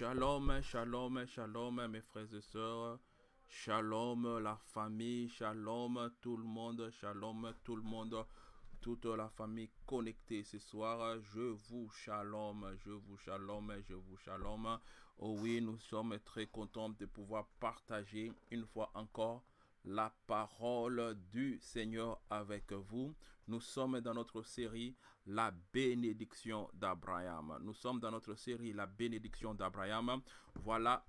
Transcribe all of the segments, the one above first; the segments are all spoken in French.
Shalom, shalom, shalom, mes frères et sœurs. Shalom, la famille. Shalom, tout le monde. Shalom, tout le monde. Toute la famille connectée ce soir. Je vous shalom, je vous shalom, je vous shalom. Oh oui, nous sommes très contents de pouvoir partager une fois encore la parole du Seigneur avec vous. Nous sommes dans notre série La bénédiction d'Abraham. Nous sommes dans notre série La bénédiction d'Abraham. Voilà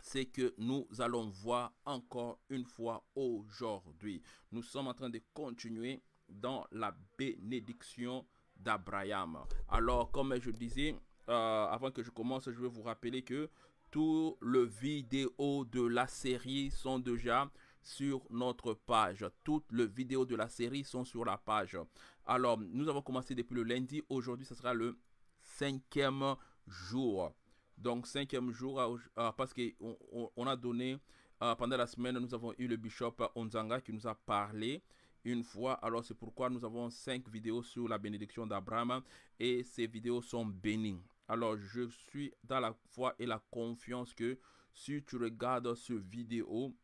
ce que nous allons voir encore une fois aujourd'hui. Nous sommes en train de continuer dans la bénédiction d'Abraham. Alors, comme je disais, euh, avant que je commence, je vais vous rappeler que tous les vidéos de la série sont déjà sur notre page. Toutes les vidéos de la série sont sur la page. Alors, nous avons commencé depuis le lundi. Aujourd'hui, ce sera le cinquième jour. Donc, cinquième jour, ah, ah, parce qu'on on a donné, ah, pendant la semaine, nous avons eu le bishop Onzanga qui nous a parlé une fois. Alors, c'est pourquoi nous avons cinq vidéos sur la bénédiction d'Abraham et ces vidéos sont bénies. Alors, je suis dans la foi et la confiance que si tu regardes ce vidéo,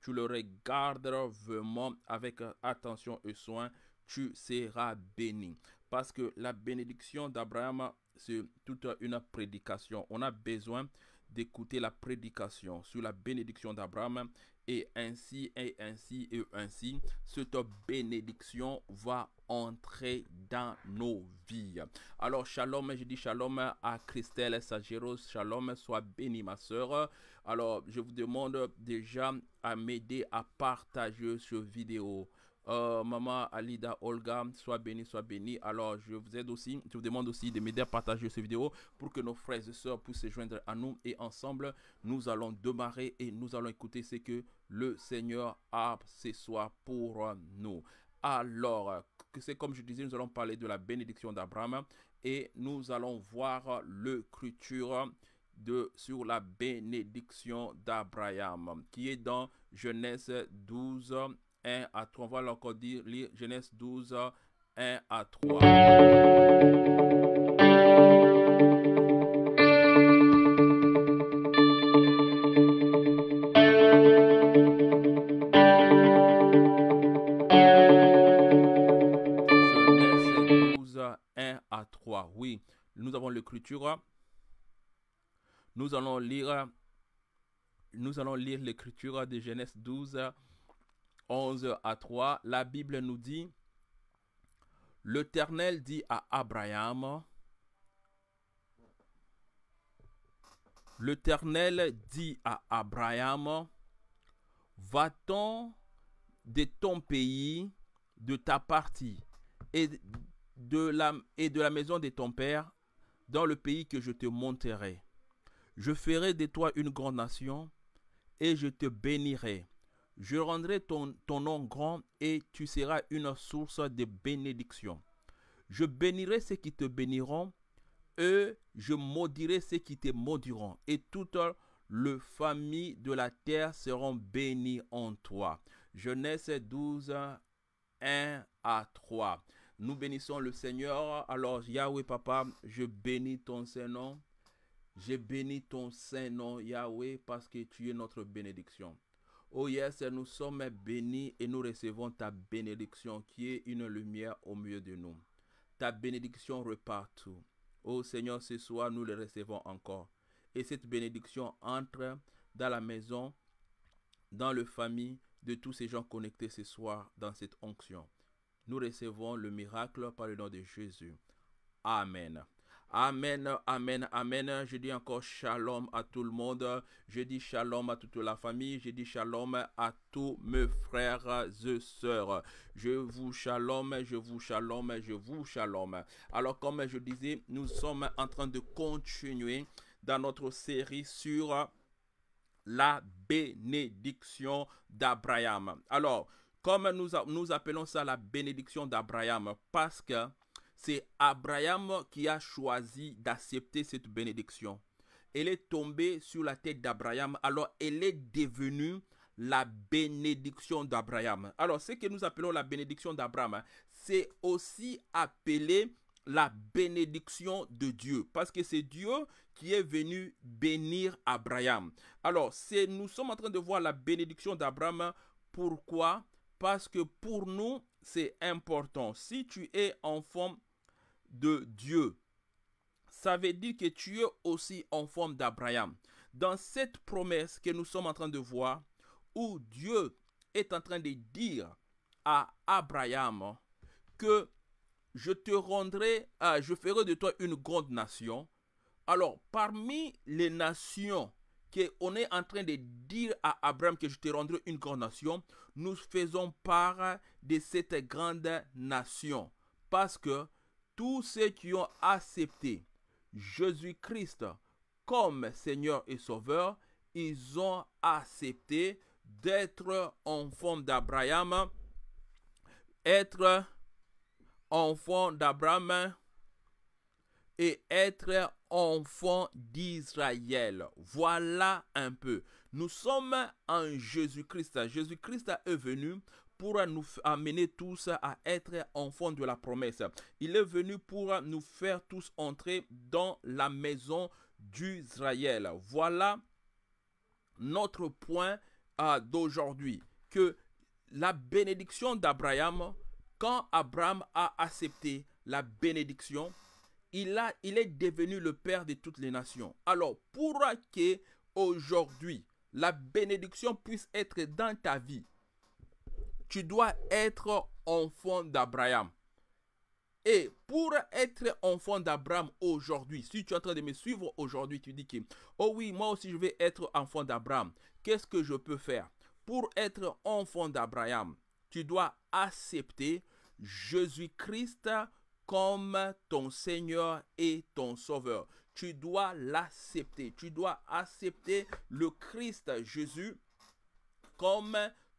tu le regarderas vraiment avec euh, attention et soin, tu seras béni. Parce que la bénédiction d'Abraham, c'est toute une prédication. On a besoin d'écouter la prédication sur la bénédiction d'Abraham et ainsi et ainsi et ainsi cette bénédiction va entrer dans nos vies. Alors shalom, je dis shalom à Christelle Sageros, shalom, sois béni ma soeur. Alors je vous demande déjà à m'aider à partager ce vidéo. Euh, maman Alida Olga, soit béni, soit béni. Alors, je vous aide aussi, je vous demande aussi de m'aider à partager cette vidéo pour que nos frères et sœurs puissent se joindre à nous et ensemble, nous allons démarrer et nous allons écouter ce que le Seigneur a ce soir pour nous. Alors, c'est comme je disais, nous allons parler de la bénédiction d'Abraham et nous allons voir l'écriture de, sur la bénédiction d'Abraham, qui est dans Genèse 12, 1 à 3. On va encore lire Genèse 12, 1 à 3. allons lire, nous allons lire l'écriture de Genèse 12, 11 à 3. La Bible nous dit, l'Éternel dit à Abraham, l'Éternel dit à Abraham, va t on de ton pays, de ta partie et de la, et de la maison de ton père dans le pays que je te monterai. Je ferai de toi une grande nation et je te bénirai. Je rendrai ton, nom grand et tu seras une source de bénédiction. Je bénirai ceux qui te béniront et je maudirai ceux qui te maudiront, et toute le famille de la terre seront bénies en toi. Genèse 12, 1 à 3. Nous bénissons le Seigneur. Alors, Yahweh, Papa, je bénis ton Saint-Nom. J'ai béni ton saint nom, Yahweh, parce que tu es notre bénédiction. Oh yes, nous sommes bénis et nous recevons ta bénédiction qui est une lumière au milieu de nous. Ta bénédiction repart tout. Oh Seigneur, ce soir, nous le recevons encore. Et cette bénédiction entre dans la maison, dans la famille de tous ces gens connectés ce soir dans cette onction. Nous recevons le miracle par le nom de Jésus. Amen. Amen, amen, amen. Je dis encore shalom à tout le monde. Je dis shalom à toute la famille. Je dis shalom à tous mes frères et sœurs. Je vous shalom, je vous shalom, je vous shalom. Alors comme je disais, nous sommes en train de continuer dans notre série sur la bénédiction d'Abraham. Alors, comme nous, nous appelons ça la bénédiction d'Abraham, parce que c'est Abraham qui a choisi d'accepter cette bénédiction. Elle est tombée sur la tête d'Abraham, alors elle est devenue la bénédiction d'Abraham. Alors ce que nous appelons la bénédiction d'Abraham, hein, c'est aussi appelé la bénédiction de Dieu, parce que c'est Dieu qui est venu bénir Abraham. Alors, nous sommes en train de voir la bénédiction d'Abraham. Pourquoi Parce que pour nous, c'est important. Si tu es enfant de Dieu. Ça veut dire que tu es aussi en forme d'Abraham. Dans cette promesse que nous sommes en train de voir, où Dieu est en train de dire à Abraham que je te rendrai, euh, je ferai de toi une grande nation. Alors, parmi les nations on est en train de dire à Abraham que je te rendrai une grande nation, nous faisons part de cette grande nation. Parce que tous ceux qui ont accepté Jésus-Christ comme Seigneur et Sauveur, ils ont accepté d'être enfants d'Abraham, être enfant d'Abraham et être enfant d'Israël. Voilà un peu. Nous sommes en Jésus-Christ. Jésus-Christ est venu pour nous amener tous à être enfants de la promesse. Il est venu pour nous faire tous entrer dans la maison d'Israël. Voilà notre point euh, d'aujourd'hui. Que la bénédiction d'Abraham, quand Abraham a accepté la bénédiction, il, a, il est devenu le père de toutes les nations. Alors, pour que aujourd'hui la bénédiction puisse être dans ta vie, tu dois être enfant d'Abraham. Et pour être enfant d'Abraham aujourd'hui, si tu es en train de me suivre aujourd'hui, tu dis que, oh oui, moi aussi je vais être enfant d'Abraham. Qu'est-ce que je peux faire Pour être enfant d'Abraham, tu dois accepter Jésus-Christ comme ton Seigneur et ton Sauveur. Tu dois l'accepter. Tu dois accepter le Christ Jésus comme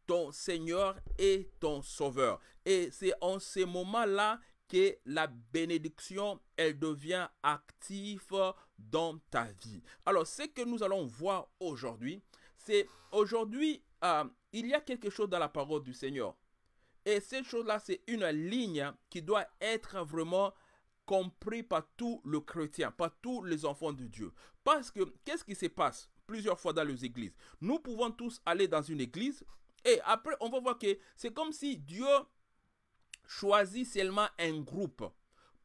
ton Seigneur et ton Sauveur. Et c'est en ce moment là que la bénédiction, elle devient active dans ta vie. Alors, ce que nous allons voir aujourd'hui, c'est aujourd'hui, euh, il y a quelque chose dans la parole du Seigneur. Et cette chose-là, c'est une ligne qui doit être vraiment comprise par tout le chrétien, par tous les enfants de Dieu. Parce que qu'est-ce qui se passe plusieurs fois dans les églises Nous pouvons tous aller dans une église, et après, on va voir que c'est comme si Dieu choisit seulement un groupe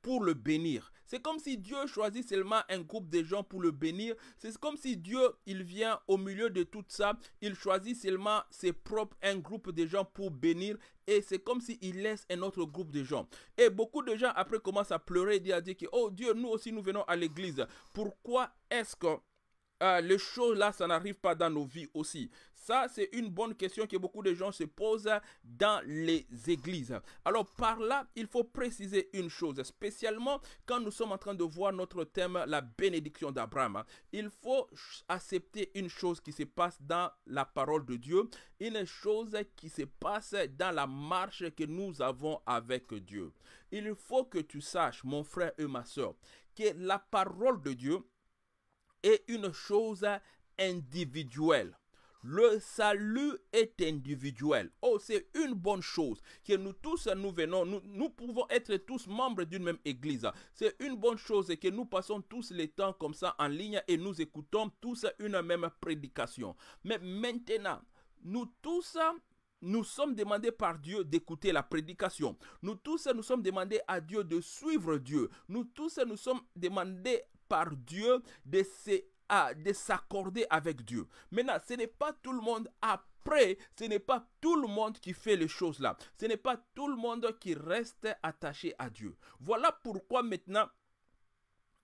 pour le bénir. C'est comme si Dieu choisit seulement un groupe de gens pour le bénir. C'est comme si Dieu, il vient au milieu de tout ça, il choisit seulement ses propres, un groupe de gens pour bénir. Et c'est comme s'il laisse un autre groupe de gens. Et beaucoup de gens après commencent à pleurer et à dire que, oh Dieu, nous aussi nous venons à l'église. Pourquoi est-ce que euh, les choses là, ça n'arrive pas dans nos vies aussi Ça, c'est une bonne question que beaucoup de gens se posent dans les églises. Alors par là, il faut préciser une chose, spécialement quand nous sommes en train de voir notre thème, la bénédiction d'Abraham. Il faut accepter une chose qui se passe dans la parole de Dieu, une chose qui se passe dans la marche que nous avons avec Dieu. Il faut que tu saches, mon frère et ma soeur, que la parole de Dieu est une chose individuelle. Le salut est individuel. Oh, c'est une bonne chose que nous tous, nous venons, nous, nous pouvons être tous membres d'une même église. C'est une bonne chose que nous passons tous les temps comme ça en ligne et nous écoutons tous une même prédication. Mais maintenant, nous tous, nous sommes demandés par Dieu d'écouter la prédication. Nous tous, nous sommes demandés à Dieu de suivre Dieu. Nous tous, nous sommes demandés par Dieu de s'accorder avec Dieu. Maintenant, ce n'est pas tout le monde après, ce n'est pas tout le monde qui fait les choses là. Ce n'est pas tout le monde qui reste attaché à Dieu. Voilà pourquoi maintenant,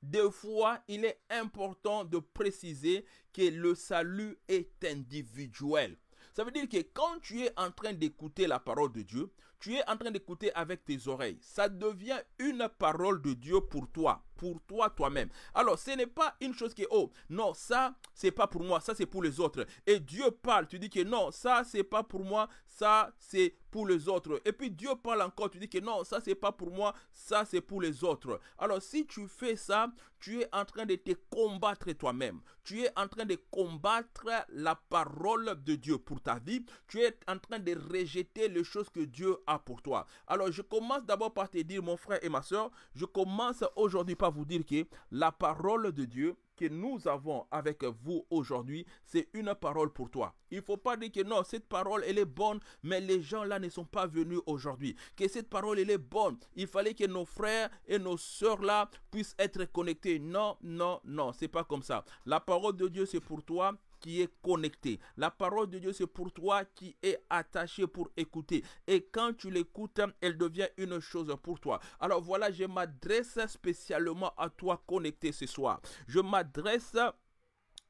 des fois, il est important de préciser que le salut est individuel. Ça veut dire que quand tu es en train d'écouter la parole de Dieu, tu es en train d'écouter avec tes oreilles. Ça devient une parole de Dieu pour toi pour toi toi-même. Alors, ce n'est pas une chose qui est oh, non, ça c'est pas pour moi, ça c'est pour les autres. Et Dieu parle, tu dis que non, ça c'est pas pour moi, ça c'est pour les autres. Et puis Dieu parle encore, tu dis que non, ça c'est pas pour moi, ça c'est pour les autres. Alors si tu fais ça, tu es en train de te combattre toi-même. Tu es en train de combattre la parole de Dieu pour ta vie. Tu es en train de rejeter les choses que Dieu a pour toi. Alors je commence d'abord par te dire, mon frère et ma soeur, je commence aujourd'hui par vous dire que la parole de Dieu nous avons avec vous aujourd'hui, c'est une parole pour toi. Il faut pas dire que non, cette parole, elle est bonne, mais les gens là ne sont pas venus aujourd'hui. Que cette parole, elle est bonne. Il fallait que nos frères et nos soeurs là puissent être connectés. Non, non, non, c'est pas comme ça. La parole de Dieu, c'est pour toi qui est connecté. La parole de Dieu, c'est pour toi qui est attaché pour écouter. Et quand tu l'écoutes, elle devient une chose pour toi. Alors voilà, je m'adresse spécialement à toi connecté ce soir. Je m'adresse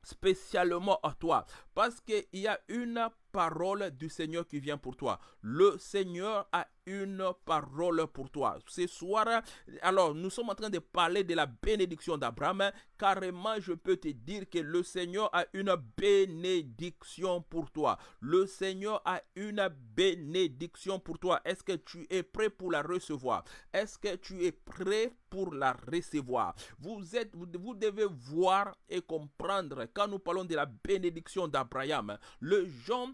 spécialement à toi parce qu'il y a une parole du Seigneur qui vient pour toi. Le Seigneur a une parole pour toi. Ce soir, alors nous sommes en train de parler de la bénédiction d'Abraham. Carrément, je peux te dire que le Seigneur a une bénédiction pour toi. Le Seigneur a une bénédiction pour toi. Est-ce que tu es prêt pour la recevoir? Est-ce que tu es prêt pour la recevoir. Vous êtes, vous, devez voir et comprendre quand nous parlons de la bénédiction d'Abraham. Le Jean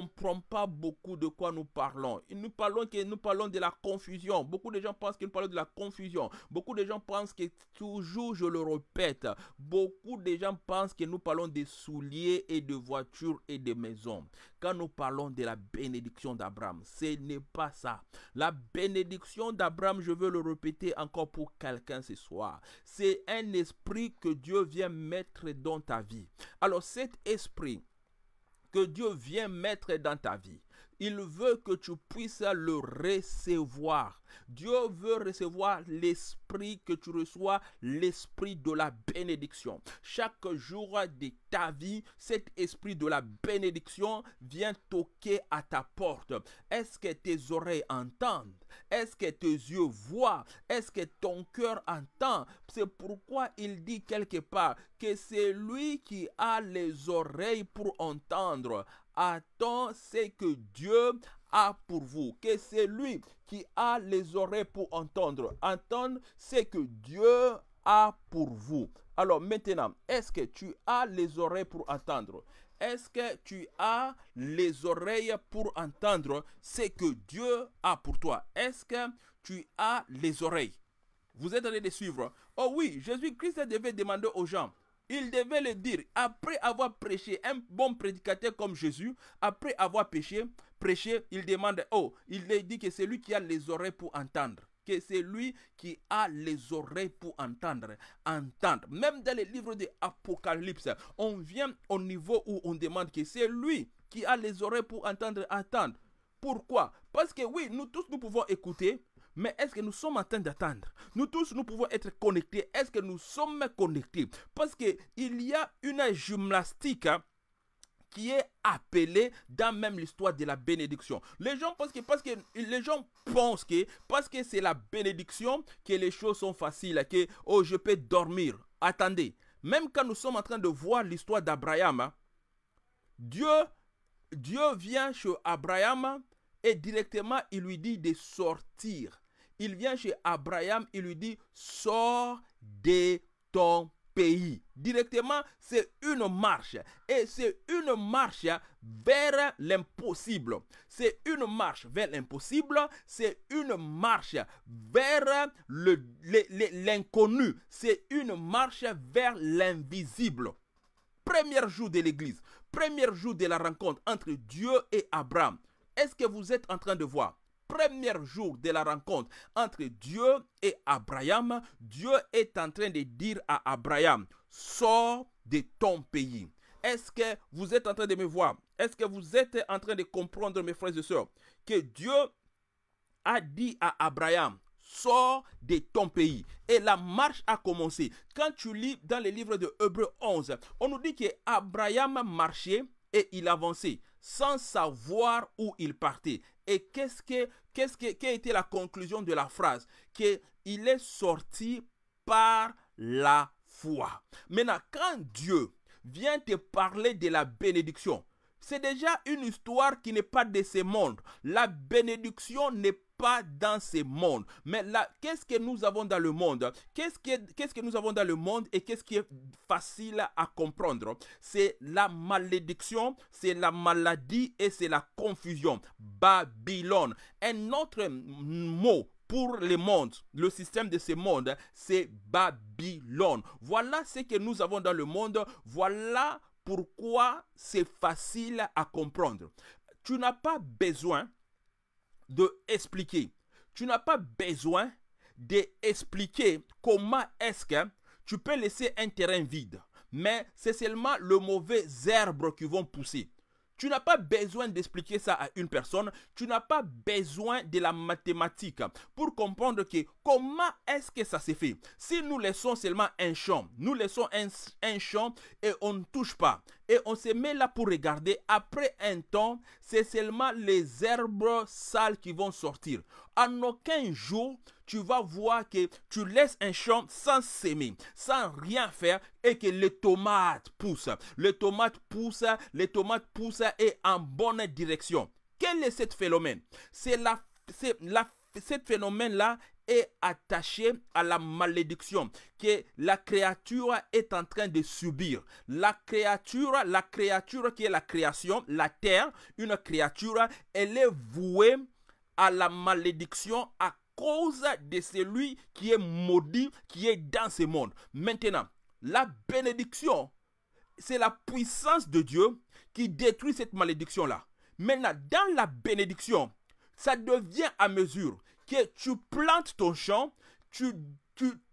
comprend pas beaucoup de quoi nous parlons. Nous parlons, que, nous parlons de la confusion. Beaucoup de gens pensent que nous parlons de la confusion. Beaucoup de gens pensent que, toujours je le répète, beaucoup de gens pensent que nous parlons des souliers et de voitures et de maisons. Quand nous parlons de la bénédiction d'Abraham, ce n'est pas ça. La bénédiction d'Abraham, je veux le répéter encore pour quelqu'un ce soir. C'est un esprit que Dieu vient mettre dans ta vie. Alors cet esprit, que Dieu vient mettre dans ta vie. Il veut que tu puisses le recevoir. Dieu veut recevoir l'esprit que tu reçois, l'esprit de la bénédiction. Chaque jour de ta vie, cet esprit de la bénédiction vient toquer à ta porte. Est-ce que tes oreilles entendent Est-ce que tes yeux voient Est-ce que ton cœur entend C'est pourquoi il dit quelque part que c'est lui qui a les oreilles pour entendre Attends ce que Dieu a pour vous, que c'est lui qui a les oreilles pour entendre. Entendre ce que Dieu a pour vous. Alors maintenant, est-ce que tu as les oreilles pour entendre Est-ce que tu as les oreilles pour entendre ce que Dieu a pour toi Est-ce que tu as les oreilles Vous êtes allé les suivre Oh oui, Jésus-Christ devait demander aux gens, il devait le dire. Après avoir prêché, un bon prédicateur comme Jésus, après avoir péché, prêché, il demande, oh, il dit que c'est lui qui a les oreilles pour entendre que c'est lui qui a les oreilles pour entendre. Entendre. Même dans les livres de Apocalypse, on vient au niveau où on demande que c'est lui qui a les oreilles pour entendre, entendre Pourquoi Parce que oui, nous tous, nous pouvons écouter, mais est-ce que nous sommes en train d'attendre Nous tous, nous pouvons être connectés. Est-ce que nous sommes connectés Parce qu'il y a une gymnastique hein, qui est appelée dans même l'histoire de la bénédiction. Les gens pensent que parce que les gens pensent que parce que c'est la bénédiction que les choses sont faciles, que oh je peux dormir. Attendez, même quand nous sommes en train de voir l'histoire d'Abraham, hein, Dieu Dieu vient chez Abraham et directement il lui dit de sortir il vient chez Abraham, il lui dit, sors de ton pays. Directement, c'est une marche. Et c'est une marche vers l'impossible. C'est une marche vers l'impossible. C'est une marche vers l'inconnu. C'est une marche vers l'invisible. Premier jour de l'église. Premier jour de la rencontre entre Dieu et Abraham. Est-ce que vous êtes en train de voir premier jour de la rencontre entre Dieu et Abraham, Dieu est en train de dire à Abraham, sors de ton pays. Est-ce que vous êtes en train de me voir Est-ce que vous êtes en train de comprendre, mes frères et sœurs, que Dieu a dit à Abraham, sors de ton pays. Et la marche a commencé. Quand tu lis dans le livre de Hébreu 11, on nous dit que Abraham marchait et il avançait sans savoir où il partait. Et qu'est-ce que, qu'est-ce que, quelle était la conclusion de la phrase Qu'il est sorti par la foi. Maintenant, quand Dieu vient te parler de la bénédiction, c'est déjà une histoire qui n'est pas de ce monde. La bénédiction n'est pas dans ce monde. Mais là, qu'est-ce que nous avons dans le monde Qu'est-ce que, qu'est-ce que nous avons dans le monde et qu'est-ce qui est facile à comprendre C'est la malédiction, c'est la maladie et c'est la confusion. Babylone. Un autre mot pour le monde, le système de ce monde, c'est Babylone. Voilà ce que nous avons dans le monde. Voilà pourquoi c'est facile à comprendre. Tu n'as pas besoin de expliquer. Tu n'as pas besoin d'expliquer comment est-ce que tu peux laisser un terrain vide. Mais c'est seulement le mauvais herbe qui vont pousser. Tu n'as pas besoin d'expliquer ça à une personne. Tu n'as pas besoin de la mathématique pour comprendre que comment est-ce que ça s'est fait. Si nous laissons seulement un champ, nous laissons un, un champ et on ne touche pas et on se met là pour regarder. Après un temps, c'est seulement les herbes sales qui vont sortir. En aucun jour, tu vas voir que tu laisses un champ sans s'aimer, sans rien faire et que les tomates poussent. Les tomates poussent, les tomates poussent et en bonne direction. Quel est ce phénomène C'est la, c'est la, ce phénomène-là est attaché à la malédiction que la créature est en train de subir. La créature, la créature qui est la création, la terre, une créature, elle est vouée à la malédiction à cause de celui qui est maudit, qui est dans ce monde. Maintenant, la bénédiction, c'est la puissance de Dieu qui détruit cette malédiction-là. Maintenant, dans la bénédiction, ça devient à mesure que tu plantes ton champ, tu,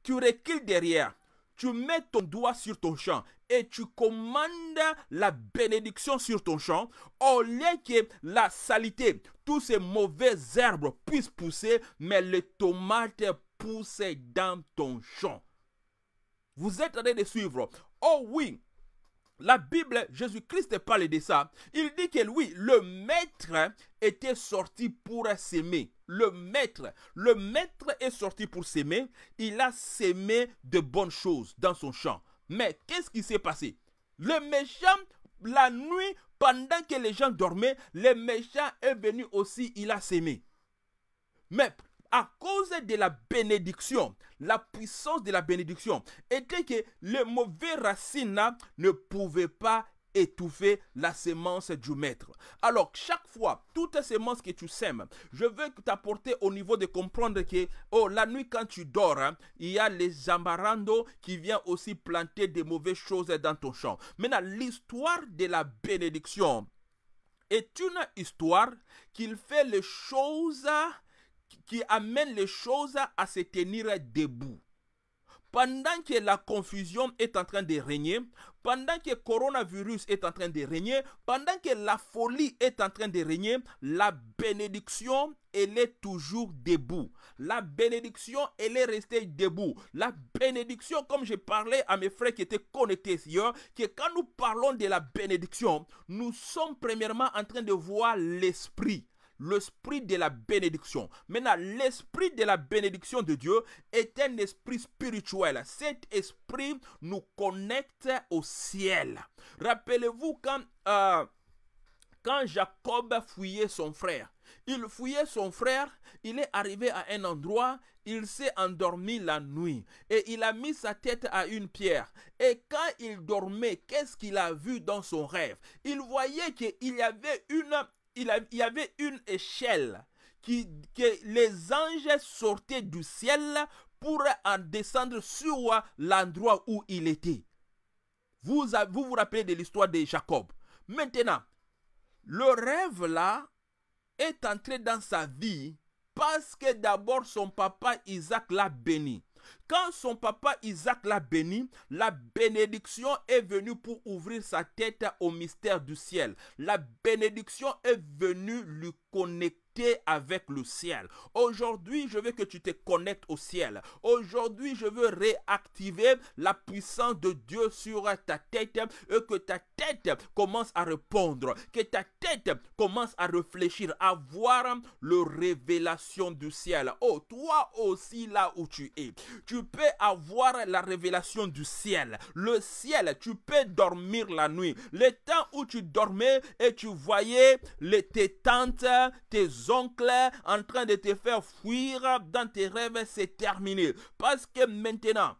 tu, recules derrière, tu mets ton doigt sur ton champ et tu commandes la bénédiction sur ton champ, au lieu que la salité, tous ces mauvais herbes puissent pousser, mais les tomates poussent dans ton champ. Vous êtes en train de suivre. Oh oui, la Bible, Jésus-Christ parle de ça. Il dit que lui, le maître était sorti pour s'aimer le maître. Le maître est sorti pour s'aimer. Il a s'aimé de bonnes choses dans son champ. Mais qu'est-ce qui s'est passé Le méchant, la nuit, pendant que les gens dormaient, le méchant est venu aussi, il a s'aimé. Mais à cause de la bénédiction, la puissance de la bénédiction, était que les mauvais racines ne pouvaient pas étouffer la semence du maître. Alors, chaque fois, toute semence que tu sèmes, je veux t'apporter au niveau de comprendre que, oh, la nuit quand tu dors, hein, il y a les amarandos qui viennent aussi planter des mauvaises choses dans ton champ. Maintenant, l'histoire de la bénédiction est une histoire qu'il fait les choses qui amène les choses à se tenir debout. Pendant que la confusion est en train de régner, pendant que le coronavirus est en train de régner, pendant que la folie est en train de régner, la bénédiction, elle est toujours debout. La bénédiction, elle est restée debout. La bénédiction, comme j'ai parlais à mes frères qui étaient connectés hier, que quand nous parlons de la bénédiction, nous sommes premièrement en train de voir l'esprit l'esprit de la bénédiction. Maintenant, l'esprit de la bénédiction de Dieu est un esprit spirituel. Cet esprit nous connecte au ciel. Rappelez-vous quand, euh, quand Jacob fouillait son frère. Il fouillait son frère, il est arrivé à un endroit, il s'est endormi la nuit et il a mis sa tête à une pierre. Et quand il dormait, qu'est-ce qu'il a vu dans son rêve Il voyait qu'il y avait une il, y avait une échelle qui, que les anges sortaient du ciel pour en descendre sur l'endroit où il était. Vous, vous vous rappelez de l'histoire de Jacob. Maintenant, le rêve là est entré dans sa vie parce que d'abord son papa Isaac l'a béni. Quand son papa Isaac l'a béni, la bénédiction est venue pour ouvrir sa tête au mystère du ciel. La bénédiction est venue lui connecter avec le ciel. Aujourd'hui, je veux que tu te connectes au ciel. Aujourd'hui, je veux réactiver la puissance de Dieu sur ta tête et que ta tête commence à répondre, que ta tête commence à réfléchir, à voir le révélation du ciel. Oh, toi aussi là où tu es, tu tu peux avoir la révélation du ciel. Le ciel, tu peux dormir la nuit. Le temps où tu dormais et tu voyais les, tes tantes, tes oncles en train de te faire fuir dans tes rêves, c'est terminé. Parce que maintenant,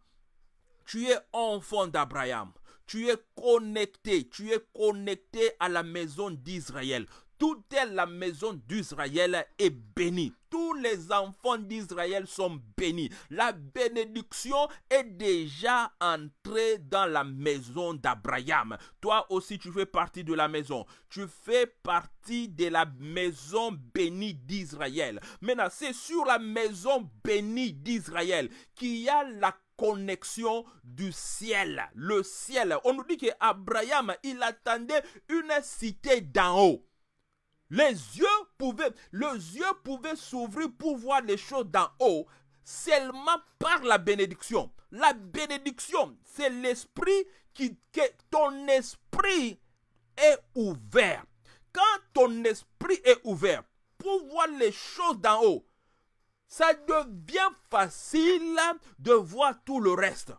tu es enfant d'Abraham. Tu es connecté, tu es connecté à la maison d'Israël. Toute la maison d'Israël est bénie tous les enfants d'Israël sont bénis. La bénédiction est déjà entrée dans la maison d'Abraham. Toi aussi, tu fais partie de la maison. Tu fais partie de la maison bénie d'Israël. Maintenant, c'est sur la maison bénie d'Israël qu'il y a la connexion du ciel. Le ciel. On nous dit que Abraham, il attendait une cité d'en haut. Les yeux pouvaient, les yeux s'ouvrir pour voir les choses d'en haut seulement par la bénédiction. La bénédiction, c'est l'esprit qui, que ton esprit est ouvert. Quand ton esprit est ouvert pour voir les choses d'en haut, ça devient facile de voir tout le reste.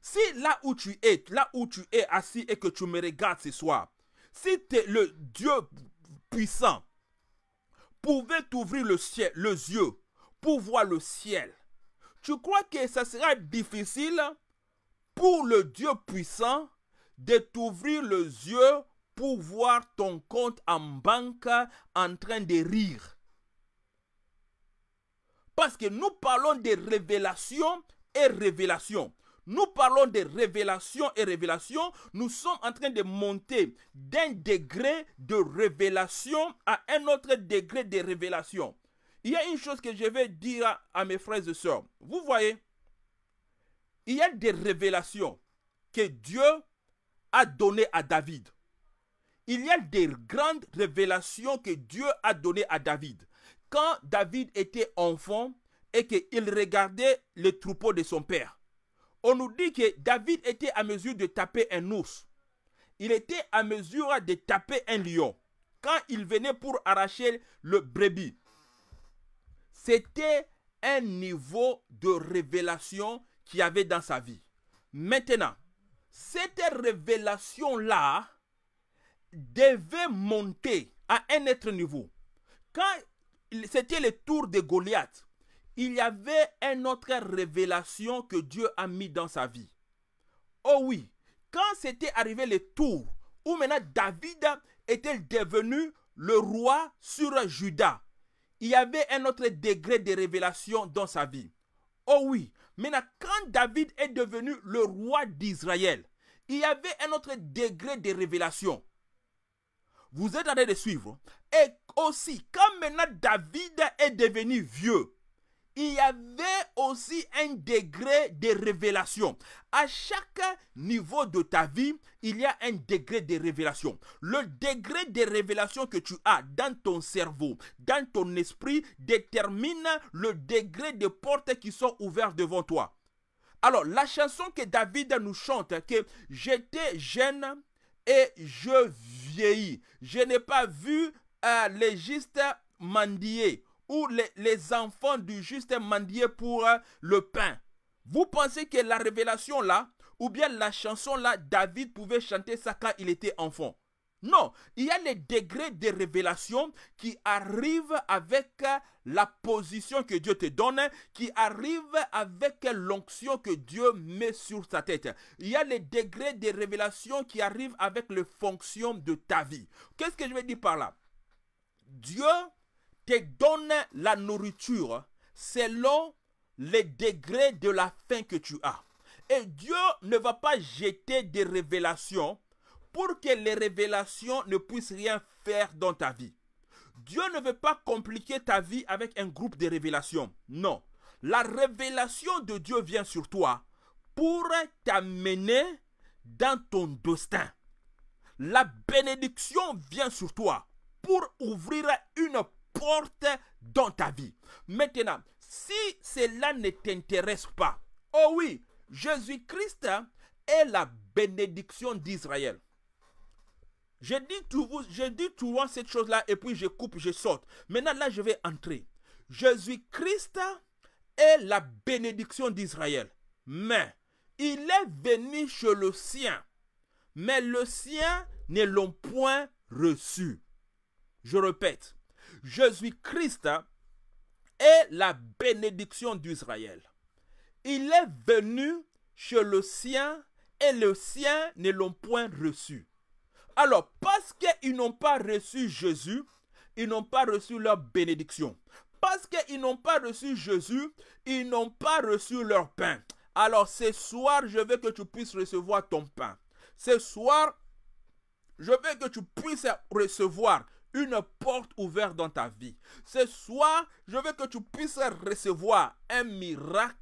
Si là où tu es, là où tu es assis et que tu me regardes ce soir, si es le Dieu pouvait t'ouvrir le ciel, les yeux pour voir le ciel, tu crois que ça sera difficile pour le Dieu puissant de t'ouvrir les yeux pour voir ton compte en banque en train de rire. Parce que nous parlons de révélations et révélations. Nous parlons de révélations et révélations. Nous sommes en train de monter d'un degré de révélation à un autre degré de révélation. Il y a une chose que je vais dire à, mes frères et sœurs. Vous voyez, il y a des révélations que Dieu a données à David. Il y a des grandes révélations que Dieu a données à David. Quand David était enfant et qu'il regardait les troupeaux de son père, on nous dit que David était à mesure de taper un ours. Il était à mesure de taper un lion. Quand il venait pour arracher le brebis, c'était un niveau de révélation qu'il avait dans sa vie. Maintenant, cette révélation-là devait monter à un autre niveau. Quand c'était le tour de Goliath, il y avait une autre révélation que Dieu a mis dans sa vie. Oh oui, quand c'était arrivé le tour où maintenant David était devenu le roi sur Juda, il y avait un autre degré de révélation dans sa vie. Oh oui, maintenant quand David est devenu le roi d'Israël, il y avait un autre degré de révélation. Vous êtes en train de suivre. Et aussi, quand maintenant David est devenu vieux, il y avait aussi un degré de révélation. À chaque niveau de ta vie, il y a un degré de révélation. Le degré de révélation que tu as dans ton cerveau, dans ton esprit, détermine le degré de portes qui sont ouvertes devant toi. Alors, la chanson que David nous chante, que j'étais jeune et je vieillis, je n'ai pas vu euh, les justes mendier. Ou les, enfants du juste mendiaient pour euh, le pain. Vous pensez que la révélation là, ou bien la chanson là, David pouvait chanter ça quand il était enfant non, il y a les degrés de révélation qui arrivent avec euh, la position que Dieu te donne, qui arrivent avec l'onction que Dieu met sur ta tête. Il y a les degrés de révélation qui arrivent avec les fonctions de ta vie. Qu'est-ce que je veux dire par là Dieu te donne la nourriture selon les degrés de la faim que tu as. Et Dieu ne va pas jeter des révélations pour que les révélations ne puissent rien faire dans ta vie. Dieu ne veut pas compliquer ta vie avec un groupe de révélations. Non. La révélation de Dieu vient sur toi pour t'amener dans ton destin. La bénédiction vient sur toi pour ouvrir une porte porte dans ta vie. Maintenant, si cela ne t'intéresse pas, oh oui, Jésus-Christ est la bénédiction d'Israël. Je dis, vous, je dis tout cette chose-là et puis je coupe, je saute. Maintenant, là, je vais entrer. Jésus-Christ est la bénédiction d'Israël. Mais il est venu chez le sien. Mais le sien ne l'ont point reçu. Je répète, Jésus-Christ hein, est la bénédiction d'Israël. Il est venu chez le sien et le sien ne l'ont point reçu. Alors, parce qu'ils n'ont pas reçu Jésus, ils n'ont pas reçu leur bénédiction. Parce qu'ils n'ont pas reçu Jésus, ils n'ont pas reçu leur pain. Alors, ce soir, je veux que tu puisses recevoir ton pain. Ce soir, je veux que tu puisses recevoir une porte ouverte dans ta vie. C'est soit... Je veux que tu puisses recevoir un miracle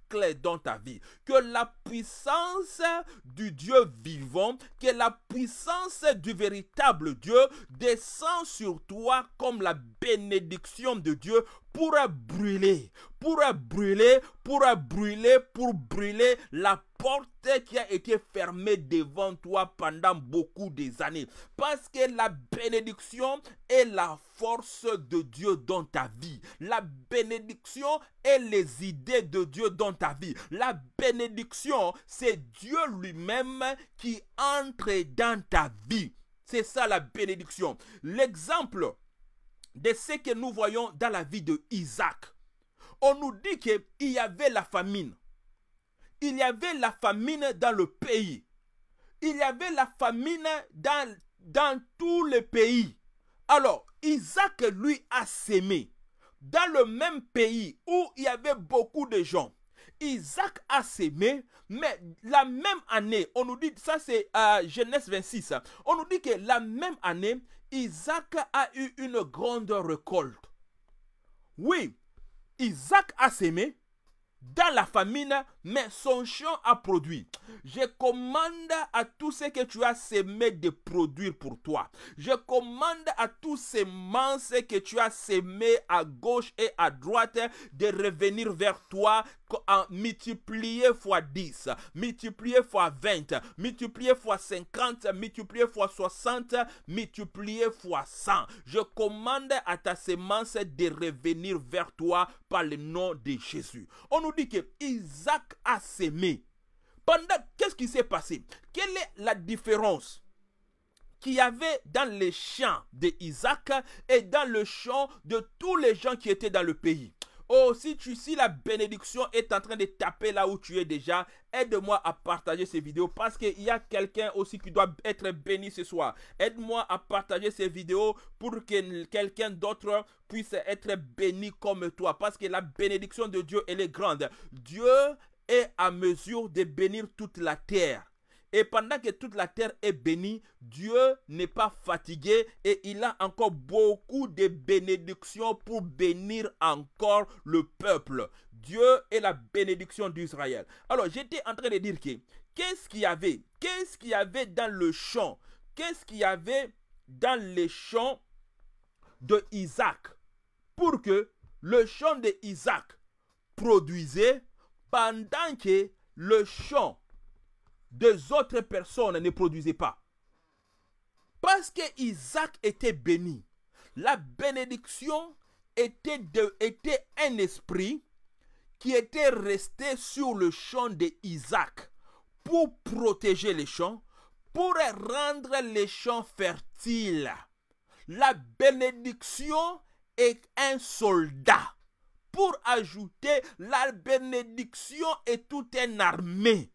dans ta vie. Que la puissance du Dieu vivant, que la puissance du véritable Dieu descend sur toi comme la bénédiction de Dieu pour brûler, pour brûler, pour brûler, pour brûler la porte qui a été fermée devant toi pendant beaucoup des années. Parce que la bénédiction est la force de Dieu dans ta vie, la bénédiction et les idées de Dieu dans ta vie. La bénédiction, c'est Dieu lui-même qui entre dans ta vie. C'est ça la bénédiction. L'exemple de ce que nous voyons dans la vie de Isaac. On nous dit qu'il y avait la famine. Il y avait la famine dans le pays. Il y avait la famine dans, dans tous les pays. Alors, Isaac, lui, a sémé dans le même pays où il y avait beaucoup de gens. Isaac a sémé, mais la même année, on nous dit, ça c'est euh, Genèse 26, on nous dit que la même année, Isaac a eu une grande récolte. Oui, Isaac a sémé, dans la famine, mais son champ a produit. Je commande à tout ce que tu as semé de produire pour toi. Je commande à tous ces semence que tu as semé à gauche et à droite de revenir vers toi en multiplié fois 10, multiplié fois 20, multiplié fois 50, multiplié fois 60, multiplié fois 100. Je commande à ta sémence de revenir vers toi par le nom de Jésus. On nous dit que Isaac a sémé. Pendant, qu'est-ce qui s'est passé Quelle est la différence qu'il y avait dans les champs d'Isaac et dans le champ de tous les gens qui étaient dans le pays Oh, si, tu, si la bénédiction est en train de taper là où tu es déjà, aide-moi à partager ces vidéos parce qu'il y a quelqu'un aussi qui doit être béni ce soir. Aide-moi à partager ces vidéos pour que quelqu'un d'autre puisse être béni comme toi parce que la bénédiction de Dieu, elle est grande. Dieu est à mesure de bénir toute la terre. Et pendant que toute la terre est bénie, Dieu n'est pas fatigué et il a encore beaucoup de bénédictions pour bénir encore le peuple. Dieu est la bénédiction d'Israël. Alors j'étais en train de dire que qu'est-ce qu'il y avait Qu'est-ce qu'il y avait dans le champ Qu'est-ce qu'il y avait dans les champs de Isaac pour que le champ de Isaac produisait pendant que le champ deux autres personnes ne produisaient pas. Parce que Isaac était béni. La bénédiction était, de, était un esprit qui était resté sur le champ Isaac pour protéger les champs, pour rendre les champs fertiles. La bénédiction est un soldat. Pour ajouter, la bénédiction est toute une armée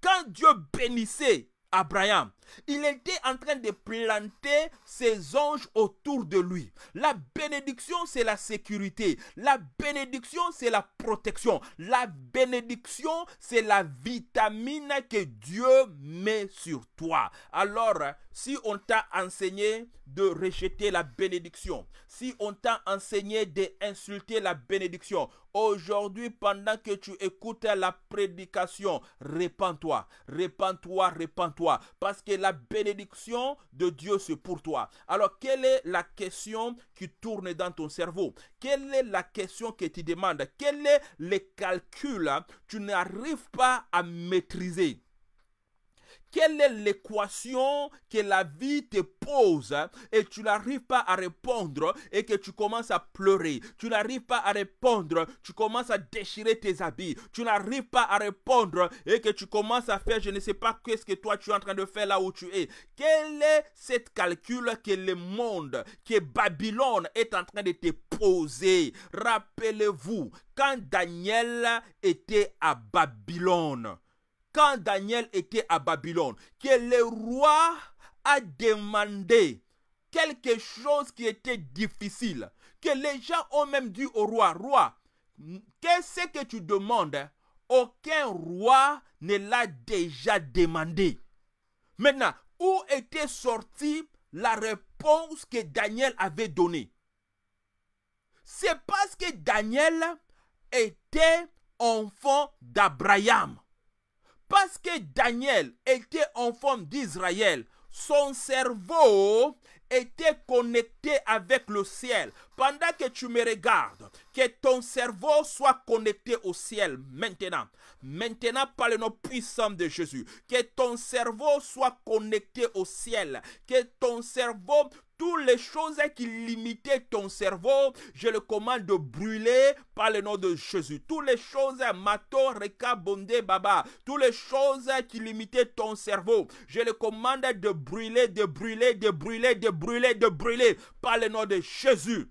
quand Dieu bénissait Abraham, il était en train de planter ses anges autour de lui. La bénédiction, c'est la sécurité. La bénédiction, c'est la protection. La bénédiction, c'est la vitamine que Dieu met sur toi. Alors, si on t'a enseigné de rejeter la bénédiction, si on t'a enseigné d'insulter la bénédiction, Aujourd'hui, pendant que tu écoutes la prédication, répands-toi, répands-toi, répands-toi, parce que la bénédiction de Dieu, c'est pour toi. Alors, quelle est la question qui tourne dans ton cerveau Quelle est la question que tu demandes Quels est le calcul que hein? tu n'arrives pas à maîtriser quelle est l'équation que la vie te pose hein, et tu n'arrives pas à répondre et que tu commences à pleurer. Tu n'arrives pas à répondre. Tu commences à déchirer tes habits. Tu n'arrives pas à répondre et que tu commences à faire je ne sais pas qu'est-ce que toi tu es en train de faire là où tu es. Quel est cette calcul que le monde, que Babylone est en train de te poser? Rappelez-vous, quand Daniel était à Babylone, quand Daniel était à Babylone, que le roi a demandé quelque chose qui était difficile, que les gens ont même dit au roi, roi, qu'est-ce que tu demandes Aucun roi ne l'a déjà demandé. Maintenant, où était sortie la réponse que Daniel avait donnée C'est parce que Daniel était enfant d'Abraham. Parce que Daniel était en forme d'Israël, son cerveau était connecté avec le ciel. Pendant que tu me regardes, que ton cerveau soit connecté au ciel maintenant. Maintenant, par le nom puissant de Jésus, que ton cerveau soit connecté au ciel. Que ton cerveau toutes les choses qui limitaient ton cerveau, je le commande de brûler par le nom de Jésus. Toutes les choses, mato, reka, baba, toutes les choses qui limitaient ton cerveau, je le commande de brûler, de brûler, de brûler, de brûler, de brûler par le nom de Jésus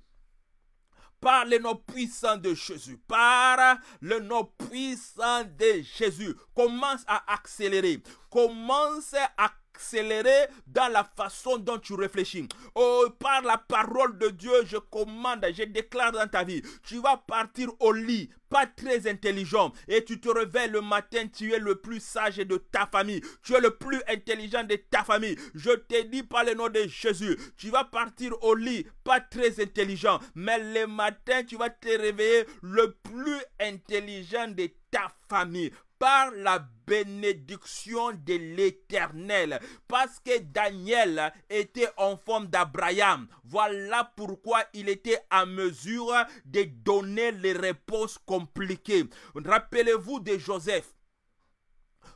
par le nom puissant de Jésus, par le nom puissant de Jésus, commence à accélérer, commence à accélérer dans la façon dont tu réfléchis. Oh, par la parole de Dieu, je commande, je déclare dans ta vie, tu vas partir au lit, pas très intelligent, et tu te réveilles le matin, tu es le plus sage de ta famille, tu es le plus intelligent de ta famille. Je te dis par le nom de Jésus, tu vas partir au lit, pas très intelligent, mais le matin, tu vas te réveiller le plus intelligent de ta famille par la bénédiction de l'Éternel, parce que Daniel était en forme d'Abraham. Voilà pourquoi il était en mesure de donner les réponses compliquées. Rappelez-vous de Joseph.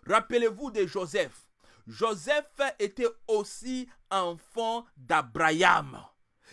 Rappelez-vous de Joseph. Joseph était aussi enfant d'Abraham.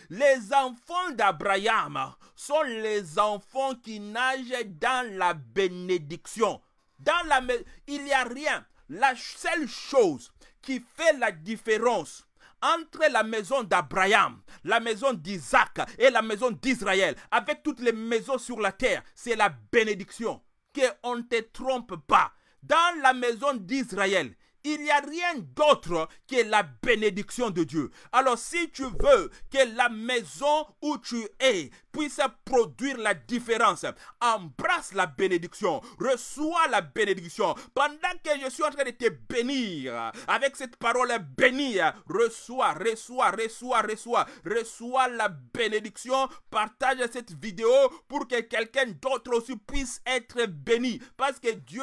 Les enfants d'Abraham sont les enfants qui nagent dans la bénédiction. Dans la il n'y a rien. La seule chose qui fait la différence entre la maison d'Abraham, la maison d'Isaac et la maison d'Israël, avec toutes les maisons sur la terre, c'est la bénédiction. Que on ne te trompe pas. Dans la maison d'Israël, il n'y a rien d'autre que la bénédiction de Dieu. Alors si tu veux que la maison où tu es puisse produire la différence, embrasse la bénédiction, reçois la bénédiction. Pendant que je suis en train de te bénir, avec cette parole bénir, reçois, reçois, reçois, reçois, reçois la bénédiction. Partage cette vidéo pour que quelqu'un d'autre aussi puisse être béni. Parce que Dieu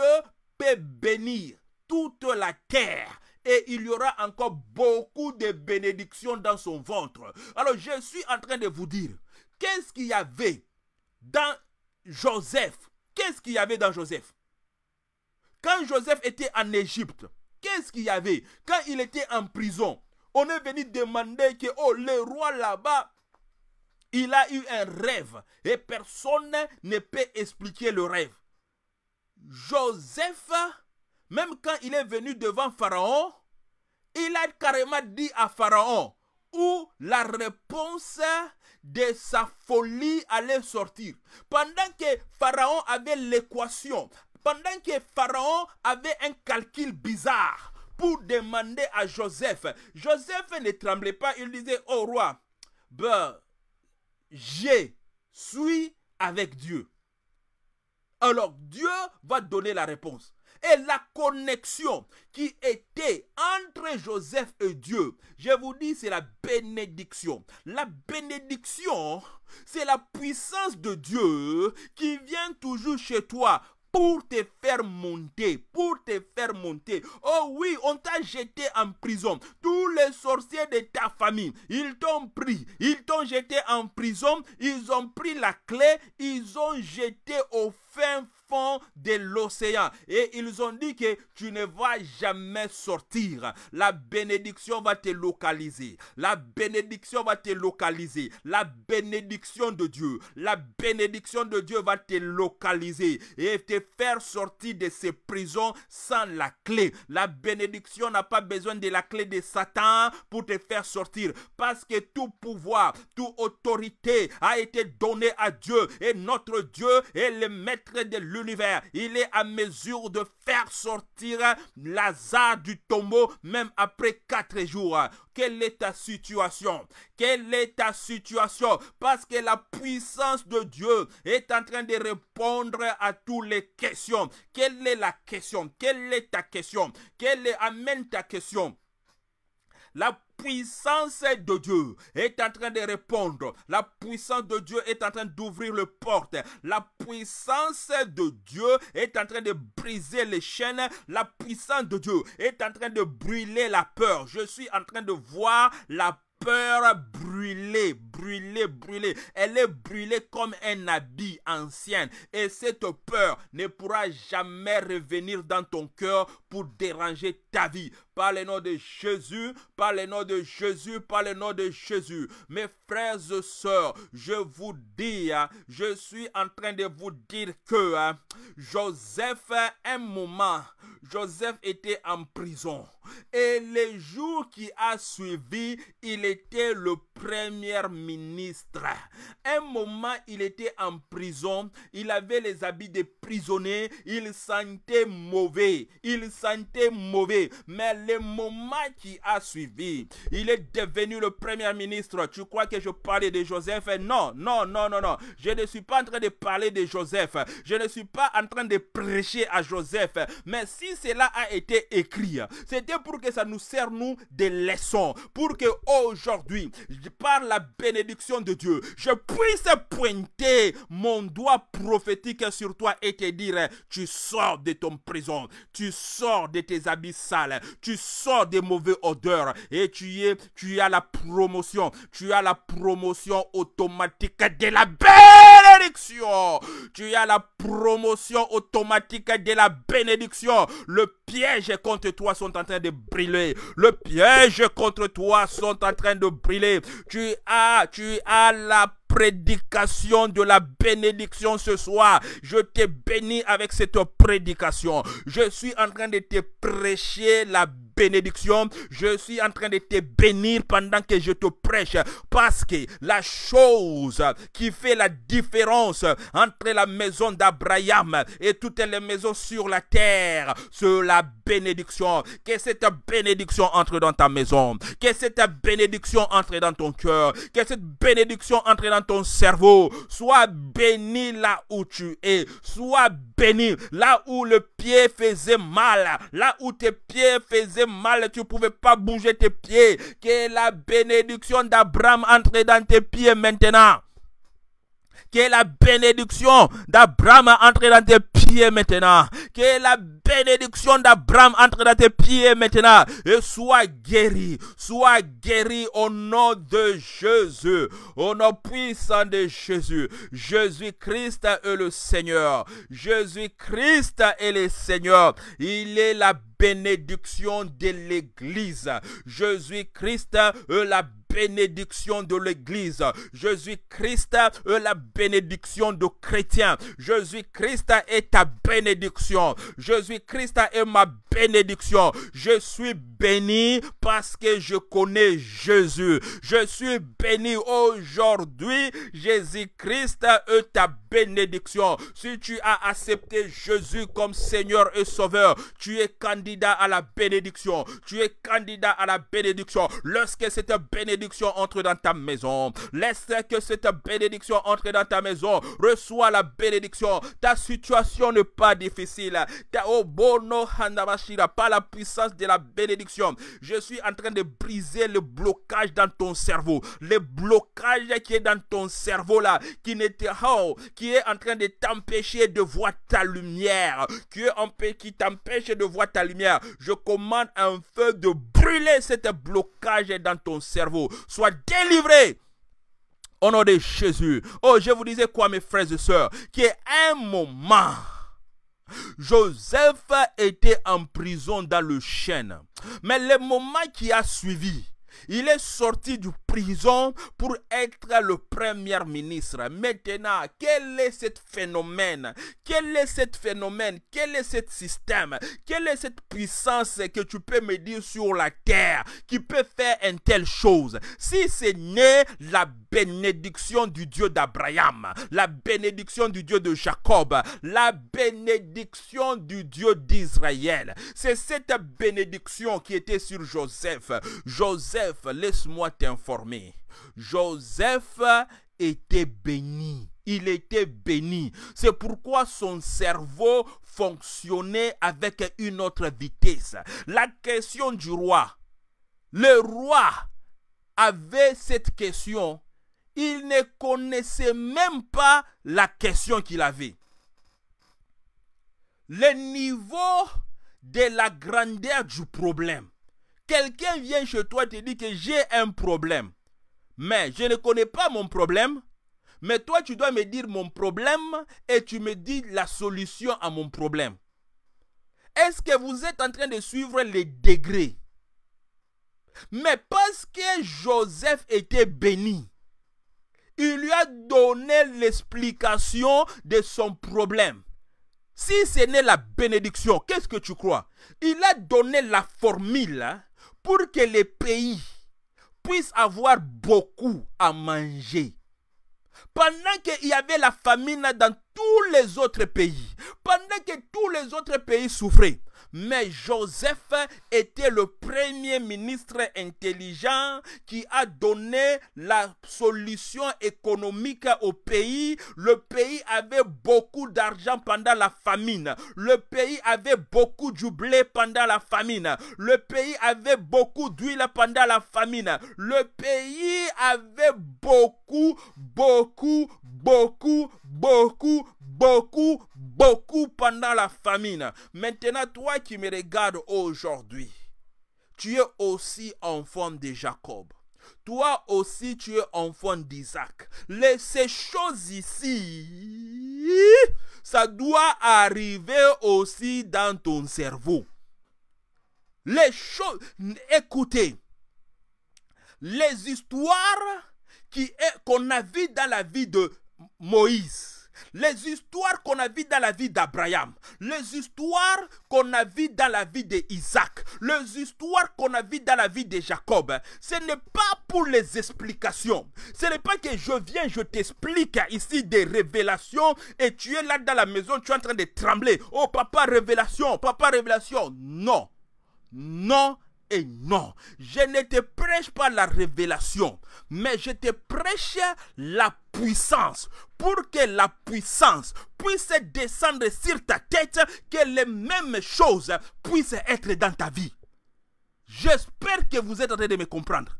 peut bénir toute la terre et il y aura encore beaucoup de bénédictions dans son ventre. Alors je suis en train de vous dire, qu'est-ce qu'il y avait dans Joseph Qu'est-ce qu'il y avait dans Joseph Quand Joseph était en Égypte, qu'est-ce qu'il y avait Quand il était en prison, on est venu demander que, oh, le roi là-bas, il a eu un rêve et personne ne peut expliquer le rêve. Joseph même quand il est venu devant Pharaon, il a carrément dit à Pharaon où la réponse de sa folie allait sortir. Pendant que Pharaon avait l'équation, pendant que Pharaon avait un calcul bizarre pour demander à Joseph, Joseph ne tremblait pas, il disait, au oh roi, ben, je suis avec Dieu. Alors Dieu va donner la réponse et la connexion qui était entre Joseph et Dieu. Je vous dis, c'est la bénédiction. La bénédiction, c'est la puissance de Dieu qui vient toujours chez toi pour te faire monter, pour te faire monter. Oh oui, on t'a jeté en prison. Tous les sorciers de ta famille, ils t'ont pris, ils t'ont jeté en prison, ils ont pris la clé, ils ont jeté au fin fond de l'océan. Et ils ont dit que tu ne vas jamais sortir. La bénédiction va te localiser. La bénédiction va te localiser. La bénédiction de Dieu. La bénédiction de Dieu va te localiser et te faire sortir de ces prisons sans la clé. La bénédiction n'a pas besoin de la clé de Satan pour te faire sortir. Parce que tout pouvoir, toute autorité a été donné à Dieu. Et notre Dieu est le maître de l'univers l'univers. Il est à mesure de faire sortir Lazare du tombeau même après quatre jours. Quelle est ta situation Quelle est ta situation Parce que la puissance de Dieu est en train de répondre à toutes les questions. Quelle est la question Quelle est ta question Quelle est... Amène ta question. La puissance de Dieu est en train de répondre. La puissance de Dieu est en train d'ouvrir les portes. La puissance de Dieu est en train de briser les chaînes. La puissance de Dieu est en train de brûler la peur. Je suis en train de voir la peur brûler, brûlée, brûlée. Elle est brûlée comme un habit ancien. Et cette peur ne pourra jamais revenir dans ton cœur pour déranger ta vie. Par le nom de Jésus, par le nom de Jésus, par le nom de Jésus. Mes frères et sœurs, je vous dis, hein, je suis en train de vous dire que hein, Joseph, un moment, Joseph était en prison. Et les jours qui a suivi, il était le premier ministre. Un moment, il était en prison, il avait les habits de prisonnier, il sentait mauvais, il sentait mauvais. Mais le moment qui a suivi, il est devenu le premier ministre. Tu crois que je parlais de Joseph Non, non, non, non, non. Je ne suis pas en train de parler de Joseph. Je ne suis pas en train de prêcher à Joseph. Mais si cela a été écrit, c'était pour que ça nous serve nous, des leçons. Pour que aujourd'hui, par la bénédiction, de Dieu, je puisse pointer mon doigt prophétique sur toi et te dire, tu sors de ton prison, tu sors de tes habits sales, tu sors des mauvaises odeurs et tu es, tu as la promotion, tu as la promotion automatique de la bénédiction. Tu as la promotion automatique de la bénédiction. Le piège contre toi sont en train de briller, Le piège contre toi sont en train de briller. Tu as, tu as la prédication de la bénédiction ce soir. Je t'ai béni avec cette prédication. Je suis en train de te prêcher la bénédiction bénédiction. Je suis en train de te bénir pendant que je te prêche parce que la chose qui fait la différence entre la maison d'Abraham et toutes les maisons sur la terre, c'est la bénédiction. Que cette bénédiction entre dans ta maison. Que cette bénédiction entre dans ton cœur. Que cette bénédiction entre dans ton cerveau. Sois béni là où tu es. Sois béni là où le pied faisait mal. Là où tes pieds faisaient mal, tu pouvais pas bouger tes pieds. Que la bénédiction d'Abraham entre dans tes pieds maintenant. Que la bénédiction d'Abraham entre dans tes pieds maintenant. Que la bénédiction d'Abraham entre dans tes pieds maintenant. Et sois guéri. Sois guéri au nom de Jésus. Au nom puissant de Jésus. Jésus-Christ est le Seigneur. Jésus-Christ est le Seigneur. Il est la bénédiction de l'Église. Jésus-Christ est la bénédiction bénédiction de l'Église. Jésus-Christ est la bénédiction de chrétiens. Jésus-Christ est ta bénédiction. Jésus-Christ est ma bénédiction bénédiction. Je suis béni parce que je connais Jésus. Je suis béni aujourd'hui. Jésus-Christ est ta bénédiction. Si tu as accepté Jésus comme Seigneur et Sauveur, tu es candidat à la bénédiction. Tu es candidat à la bénédiction. Lorsque cette bénédiction entre dans ta maison, laisse que cette bénédiction entre dans ta maison. Reçois la bénédiction. Ta situation n'est pas difficile. Ta obono oh, n'a pas la puissance de la bénédiction. Je suis en train de briser le blocage dans ton cerveau. Le blocage qui est dans ton cerveau là, qui qui est en train de t'empêcher de voir ta lumière, qui, est qui t'empêche de voir ta lumière. Je commande un feu de brûler cet blocage dans ton cerveau. Sois délivré. Au nom de Jésus. Oh, je vous disais quoi, mes frères et sœurs, qu'il y un moment Joseph était en prison dans le chêne. Mais le moment qui a suivi, il est sorti du prison pour être le premier ministre. Maintenant, quel est ce phénomène Quel est ce phénomène Quel est ce système Quelle est cette puissance que tu peux me dire sur la terre qui peut faire une telle chose Si ce n'est la bénédiction du Dieu d'Abraham, la bénédiction du Dieu de Jacob, la bénédiction du Dieu d'Israël. C'est cette bénédiction qui était sur Joseph. Joseph, laisse-moi t'informer. Joseph était béni. Il était béni. C'est pourquoi son cerveau fonctionnait avec une autre vitesse. La question du roi. Le roi avait cette question il ne connaissait même pas la question qu'il avait. Le niveau de la grandeur du problème. Quelqu'un vient chez toi et te dit que j'ai un problème. Mais je ne connais pas mon problème. Mais toi, tu dois me dire mon problème et tu me dis la solution à mon problème. Est-ce que vous êtes en train de suivre les degrés Mais parce que Joseph était béni, il lui a donné l'explication de son problème. Si ce n'est la bénédiction, qu'est-ce que tu crois Il a donné la formule pour que les pays puissent avoir beaucoup à manger. Pendant qu'il y avait la famine dans tous les autres pays, pendant que tous les autres pays souffraient. Mais Joseph était le premier ministre intelligent qui a donné la solution économique au pays. Le pays avait beaucoup d'argent pendant la famine. Le pays avait beaucoup du blé pendant la famine. Le pays avait beaucoup d'huile pendant la famine. Le pays avait beaucoup, beaucoup, beaucoup, beaucoup, beaucoup, beaucoup pendant la famine. Maintenant, toi qui me regardes aujourd'hui, tu es aussi enfant de Jacob. Toi aussi, tu es enfant d'Isaac. Ces choses ici, ça doit arriver aussi dans ton cerveau. Les choses, écoutez, les histoires qu'on a vues dans la vie de Moïse, les histoires qu'on a vues dans la vie d'Abraham, les histoires qu'on a vues dans la vie d'Isaac, les histoires qu'on a vues dans la vie de Jacob, ce n'est pas pour les explications. Ce n'est pas que je viens, je t'explique ici des révélations et tu es là dans la maison, tu es en train de trembler. Oh papa, révélation, papa, révélation. Non. Non et non, je ne te prêche pas la révélation, mais je te prêche la puissance pour que la puissance puisse descendre sur ta tête, que les mêmes choses puissent être dans ta vie. J'espère que vous êtes en train de me comprendre.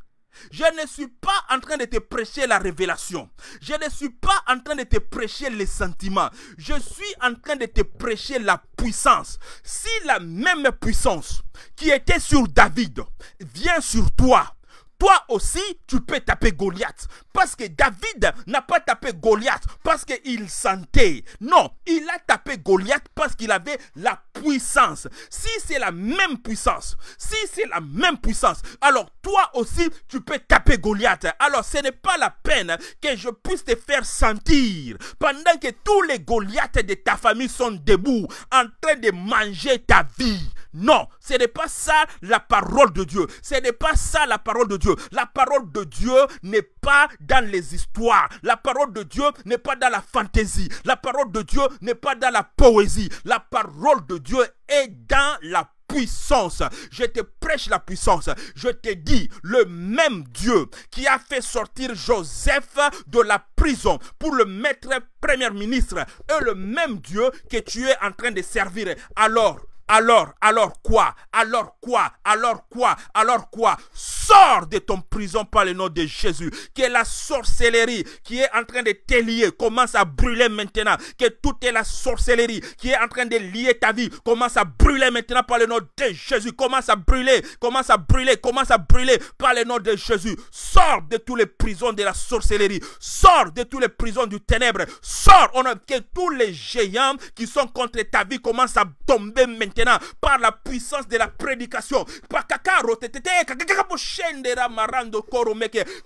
Je ne suis pas en train de te prêcher la révélation. Je ne suis pas en train de te prêcher les sentiments. Je suis en train de te prêcher la puissance. Si la même puissance qui était sur David vient sur toi, toi aussi, tu peux taper Goliath. Parce que David n'a pas tapé Goliath parce qu'il sentait. Non, il a tapé Goliath parce qu'il avait la puissance. Si c'est la même puissance, si c'est la même puissance, alors toi aussi, tu peux taper Goliath. Alors ce n'est pas la peine que je puisse te faire sentir pendant que tous les Goliaths de ta famille sont debout en train de manger ta vie. Non, ce n'est pas ça la parole de Dieu. Ce n'est pas ça la parole de Dieu. La parole de Dieu n'est pas dans les histoires. La parole de Dieu n'est pas dans la fantaisie. La parole de Dieu n'est pas dans la poésie. La parole de Dieu est dans la puissance. Je te prêche la puissance. Je te dis, le même Dieu qui a fait sortir Joseph de la prison pour le mettre premier ministre est le même Dieu que tu es en train de servir. Alors, alors, alors quoi Alors quoi Alors quoi Alors quoi Sors de ton prison par le nom de Jésus. Que la sorcellerie qui est en train de te lier commence à brûler maintenant. Que toute la sorcellerie qui est en train de lier ta vie commence à brûler maintenant par le nom de Jésus. Commence à brûler, commence à brûler, commence à brûler par le nom de Jésus. Sors de toutes les prisons de la sorcellerie. Sors de toutes les prisons du ténèbre. Sors, oh on a, que tous les géants qui sont contre ta vie commencent à tomber maintenant par la puissance de la prédication.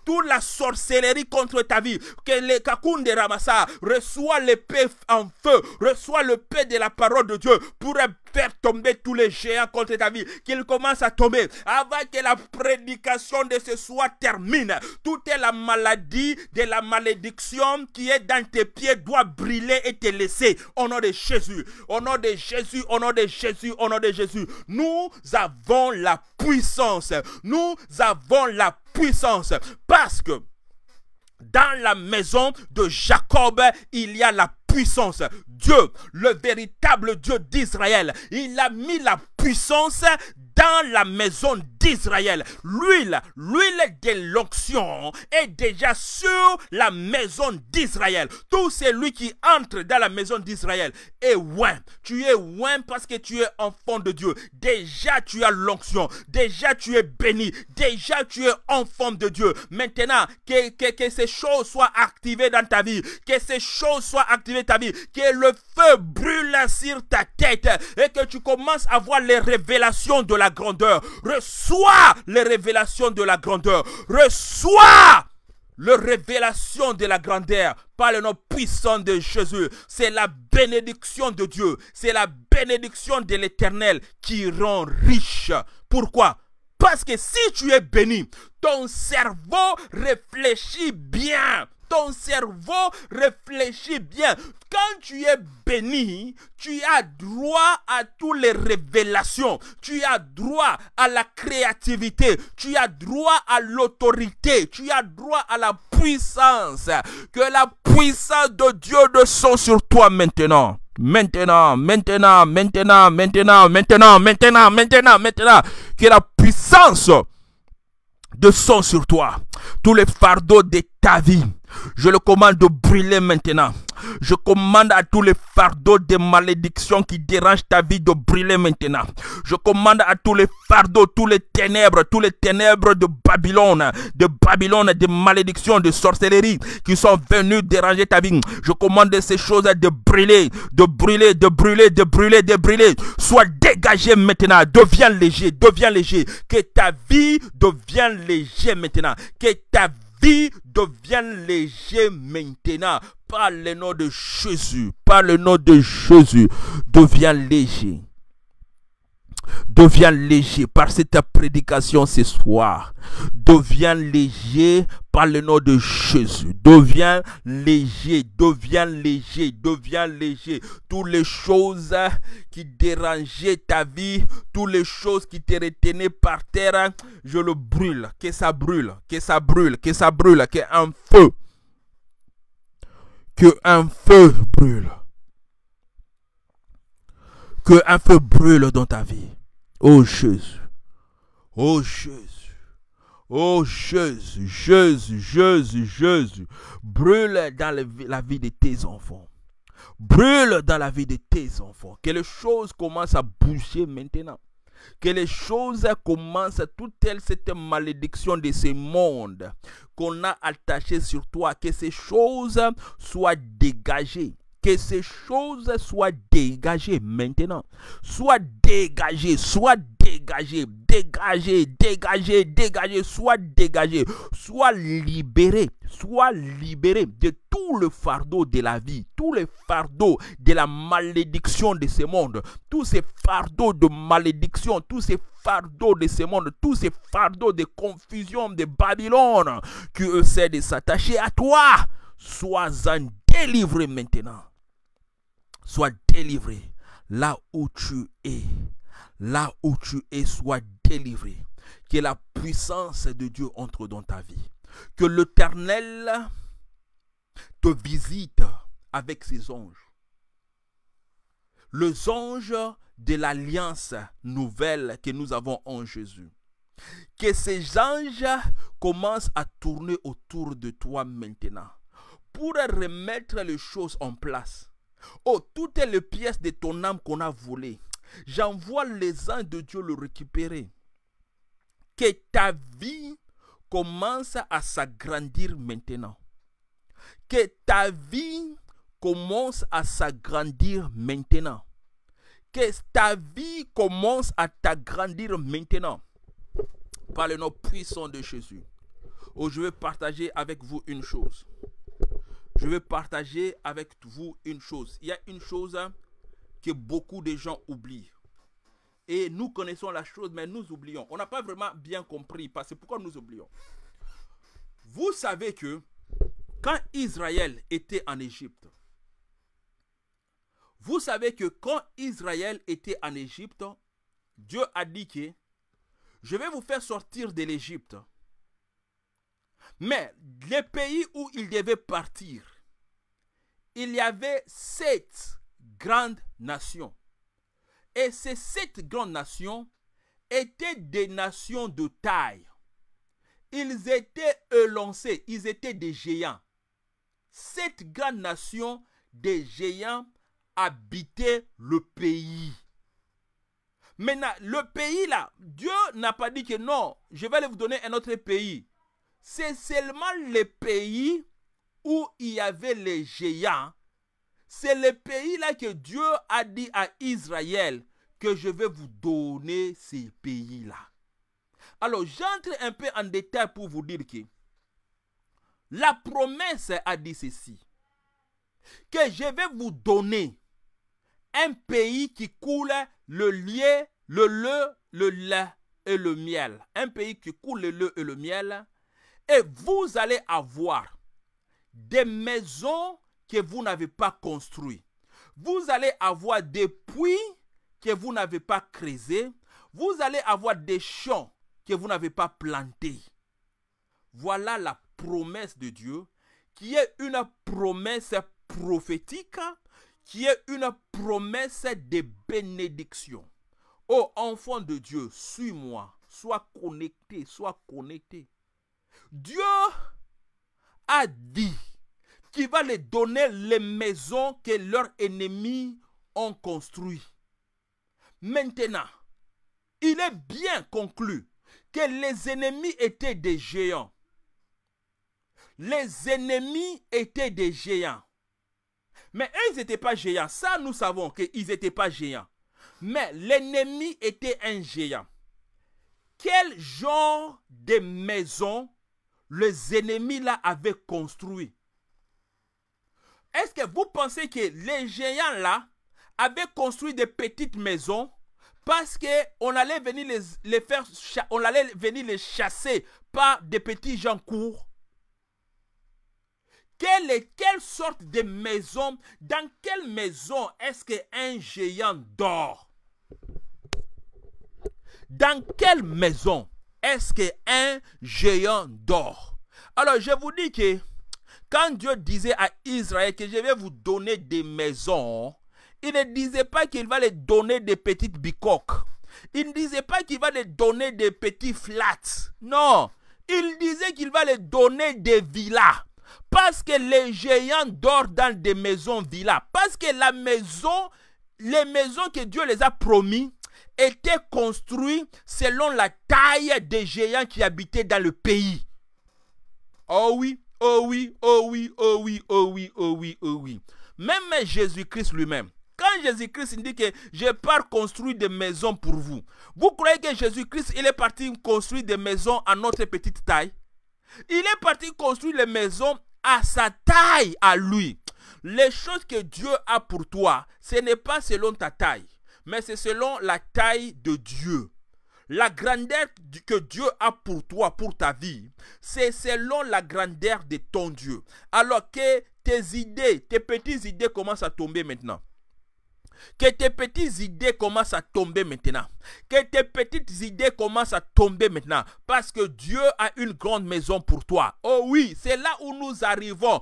Toute la sorcellerie contre ta vie, que les kakunde ramassa, le l'épée en feu, reçoit le paix de la parole de Dieu pour faire tomber tous les géants contre ta vie, qu'ils commencent à tomber avant que la prédication de ce soir termine. Toute la maladie de la malédiction qui est dans tes pieds doit briller et te laisser. Au nom de Jésus, au nom de Jésus, au nom de Jésus, au nom de Jésus. Nous avons la puissance. Nous avons la puissance parce que dans la maison de Jacob, il y a la puissance. Dieu, le véritable Dieu d'Israël. Il a mis la puissance dans la maison d'Israël. L'huile, l'huile de l'onction est déjà sur la maison d'Israël. Tout celui qui entre dans la maison d'Israël est ouin. Tu es ouin parce que tu es enfant de Dieu. Déjà tu as l'onction. Déjà tu es béni. Déjà tu es enfant de Dieu. Maintenant, que, que, que ces choses soient activées dans ta vie. Que ces choses soient activées dans ta vie. Que le feu brûle ta tête et que tu commences à voir les révélations de la grandeur. Reçois les révélations de la grandeur. Reçois les révélations de la grandeur par le nom puissant de Jésus. C'est la bénédiction de Dieu. C'est la bénédiction de l'Éternel qui rend riche. Pourquoi Parce que si tu es béni, ton cerveau réfléchit bien ton cerveau réfléchit bien. Quand tu es béni, tu as droit à toutes les révélations. Tu as droit à la créativité. Tu as droit à l'autorité. Tu as droit à la puissance. Que la puissance de Dieu descend sur toi maintenant. Maintenant, maintenant, maintenant, maintenant, maintenant, maintenant, maintenant, maintenant. Que la puissance descend sur toi. Tous les fardeaux de ta vie je le commande de brûler maintenant. Je commande à tous les fardeaux des malédictions qui dérangent ta vie de brûler maintenant. Je commande à tous les fardeaux, tous les ténèbres, tous les ténèbres de Babylone, de Babylone, des malédictions, de sorcellerie qui sont venus déranger ta vie. Je commande ces choses de brûler, de brûler, de brûler, de brûler, de brûler. Sois dégagé maintenant. Deviens léger, deviens léger. Que ta vie devienne léger maintenant. Que ta vie vie devient léger maintenant. Par le nom de Jésus, par le nom de Jésus, devient léger. Deviens léger par cette prédication ce soir. Deviens léger par le nom de Jésus. Deviens léger, deviens léger, deviens léger. Toutes les choses qui dérangeaient ta vie, toutes les choses qui te retenaient par terre, je le brûle. Que ça brûle, que ça brûle, que ça brûle, que un feu. Que un feu brûle que un feu brûle dans ta vie. Oh Jésus. Oh Jésus. Oh Jésus, Jésus, Jésus, Jésus, brûle dans la vie de tes enfants. Brûle dans la vie de tes enfants. Que les choses commencent à bouger maintenant. Que les choses commencent, toute telle cette malédiction de ce monde qu'on a attaché sur toi, que ces choses soient dégagées que ces choses soient dégagées maintenant. Soit dégagées, soit dégagées, dégagées, dégagées, dégagées, soit dégagées, Soit libérées, soit libérées de tout le fardeau de la vie, tous les fardeau de la malédiction de ce monde, tous ces fardeaux de malédiction, tous ces fardeaux de ce monde, tous ces fardeaux de confusion de Babylone qui essaient de s'attacher à toi, sois-en délivré maintenant. Sois délivré là où tu es. Là où tu es, sois délivré. Que la puissance de Dieu entre dans ta vie. Que l'Éternel te visite avec ses anges. Les anges de l'alliance nouvelle que nous avons en Jésus. Que ces anges commencent à tourner autour de toi maintenant pour remettre les choses en place Oh, toutes les pièces de ton âme qu'on a volées, j'envoie les anges de Dieu le récupérer. Que ta vie commence à s'agrandir maintenant. Que ta vie commence à s'agrandir maintenant. Que ta vie commence à t'agrandir maintenant. Par le nom puissant de Jésus. Oh, je vais partager avec vous une chose je vais partager avec vous une chose. Il y a une chose que beaucoup de gens oublient. Et nous connaissons la chose, mais nous oublions. On n'a pas vraiment bien compris, parce que pourquoi nous oublions Vous savez que quand Israël était en Égypte, vous savez que quand Israël était en Égypte, Dieu a dit que je vais vous faire sortir de l'Égypte. Mais les pays où il devait partir, il y avait sept grandes nations. Et ces sept grandes nations étaient des nations de taille. Ils étaient élancés, ils étaient des géants. Sept grandes nations des géants habitaient le pays. Maintenant, le pays là, Dieu n'a pas dit que non, je vais aller vous donner un autre pays. C'est seulement les pays où il y avait les géants, c'est le pays-là que Dieu a dit à Israël que je vais vous donner ces pays-là. Alors j'entre un peu en détail pour vous dire que la promesse a dit ceci, que je vais vous donner un pays qui coule le lait, le le le lait et le miel. Un pays qui coule le et le miel. Et vous allez avoir des maisons que vous n'avez pas construites. Vous allez avoir des puits que vous n'avez pas creusés. Vous allez avoir des champs que vous n'avez pas plantés. Voilà la promesse de Dieu qui est une promesse prophétique, qui est une promesse de bénédiction. Ô oh, enfant de Dieu, suis-moi, sois connecté, sois connecté. Dieu a dit qu'il va les donner les maisons que leurs ennemis ont construit. Maintenant, il est bien conclu que les ennemis étaient des géants. Les ennemis étaient des géants. Mais ils n'étaient pas géants. Ça, nous savons qu'ils n'étaient pas géants. Mais l'ennemi était un géant. Quel genre de maison les ennemis là avaient construit. Est-ce que vous pensez que les géants là avaient construit des petites maisons parce on allait venir les, faire, on allait venir les chasser par des petits gens courts? Quelle, quelle sorte de maison, dans quelle maison est-ce qu'un géant dort Dans quelle maison est-ce qu'un géant dort Alors je vous dis que quand Dieu disait à Israël que je vais vous donner des maisons, il ne disait pas qu'il va les donner des petites bicoques. Il ne disait pas qu'il va les donner des petits flats. Non, il disait qu'il va les donner des villas. Parce que les géants dorment dans des maisons villas. Parce que la maison, les maisons que Dieu les a promis, était construit selon la taille des géants qui habitaient dans le pays. Oh oui, oh oui, oh oui, oh oui, oh oui, oh oui, oh oui. Même Jésus-Christ lui-même, quand Jésus-Christ dit que je pars construire des maisons pour vous, vous croyez que Jésus-Christ, il est parti construire des maisons à notre petite taille Il est parti construire les maisons à sa taille, à lui. Les choses que Dieu a pour toi, ce n'est pas selon ta taille mais c'est selon la taille de Dieu. La grandeur que Dieu a pour toi, pour ta vie, c'est selon la grandeur de ton Dieu. Alors que tes idées, tes petites idées commencent à tomber maintenant. Que tes petites idées commencent à tomber maintenant. Que tes petites idées commencent à tomber maintenant. Parce que Dieu a une grande maison pour toi. Oh oui, c'est là où nous arrivons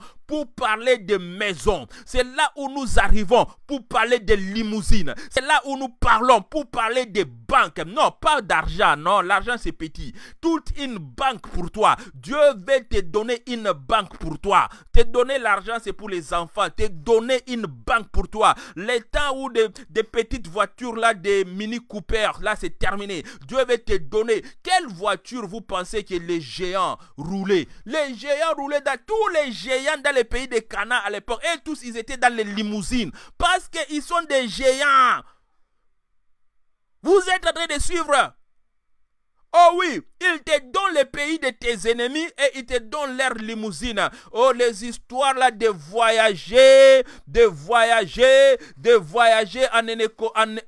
parler de maison. C'est là où nous arrivons pour parler de limousine. C'est là où nous parlons pour parler des banques. Non, pas d'argent. Non, l'argent c'est petit. Toute une banque pour toi. Dieu veut te donner une banque pour toi. Te donner l'argent c'est pour les enfants. Te donner une banque pour toi. Les temps où des, petites voitures là, des mini coupers, là c'est terminé. Dieu veut te donner. Quelle voiture vous pensez que les géants roulaient Les géants roulaient dans tous les géants dans les pays de Cana à l'époque. Et tous, ils étaient dans les limousines. Parce qu'ils sont des géants. Vous êtes en train de suivre Oh oui, il te donne le pays de tes ennemis et il te donne leur limousine. Oh, les histoires là de voyager, de voyager, de voyager en,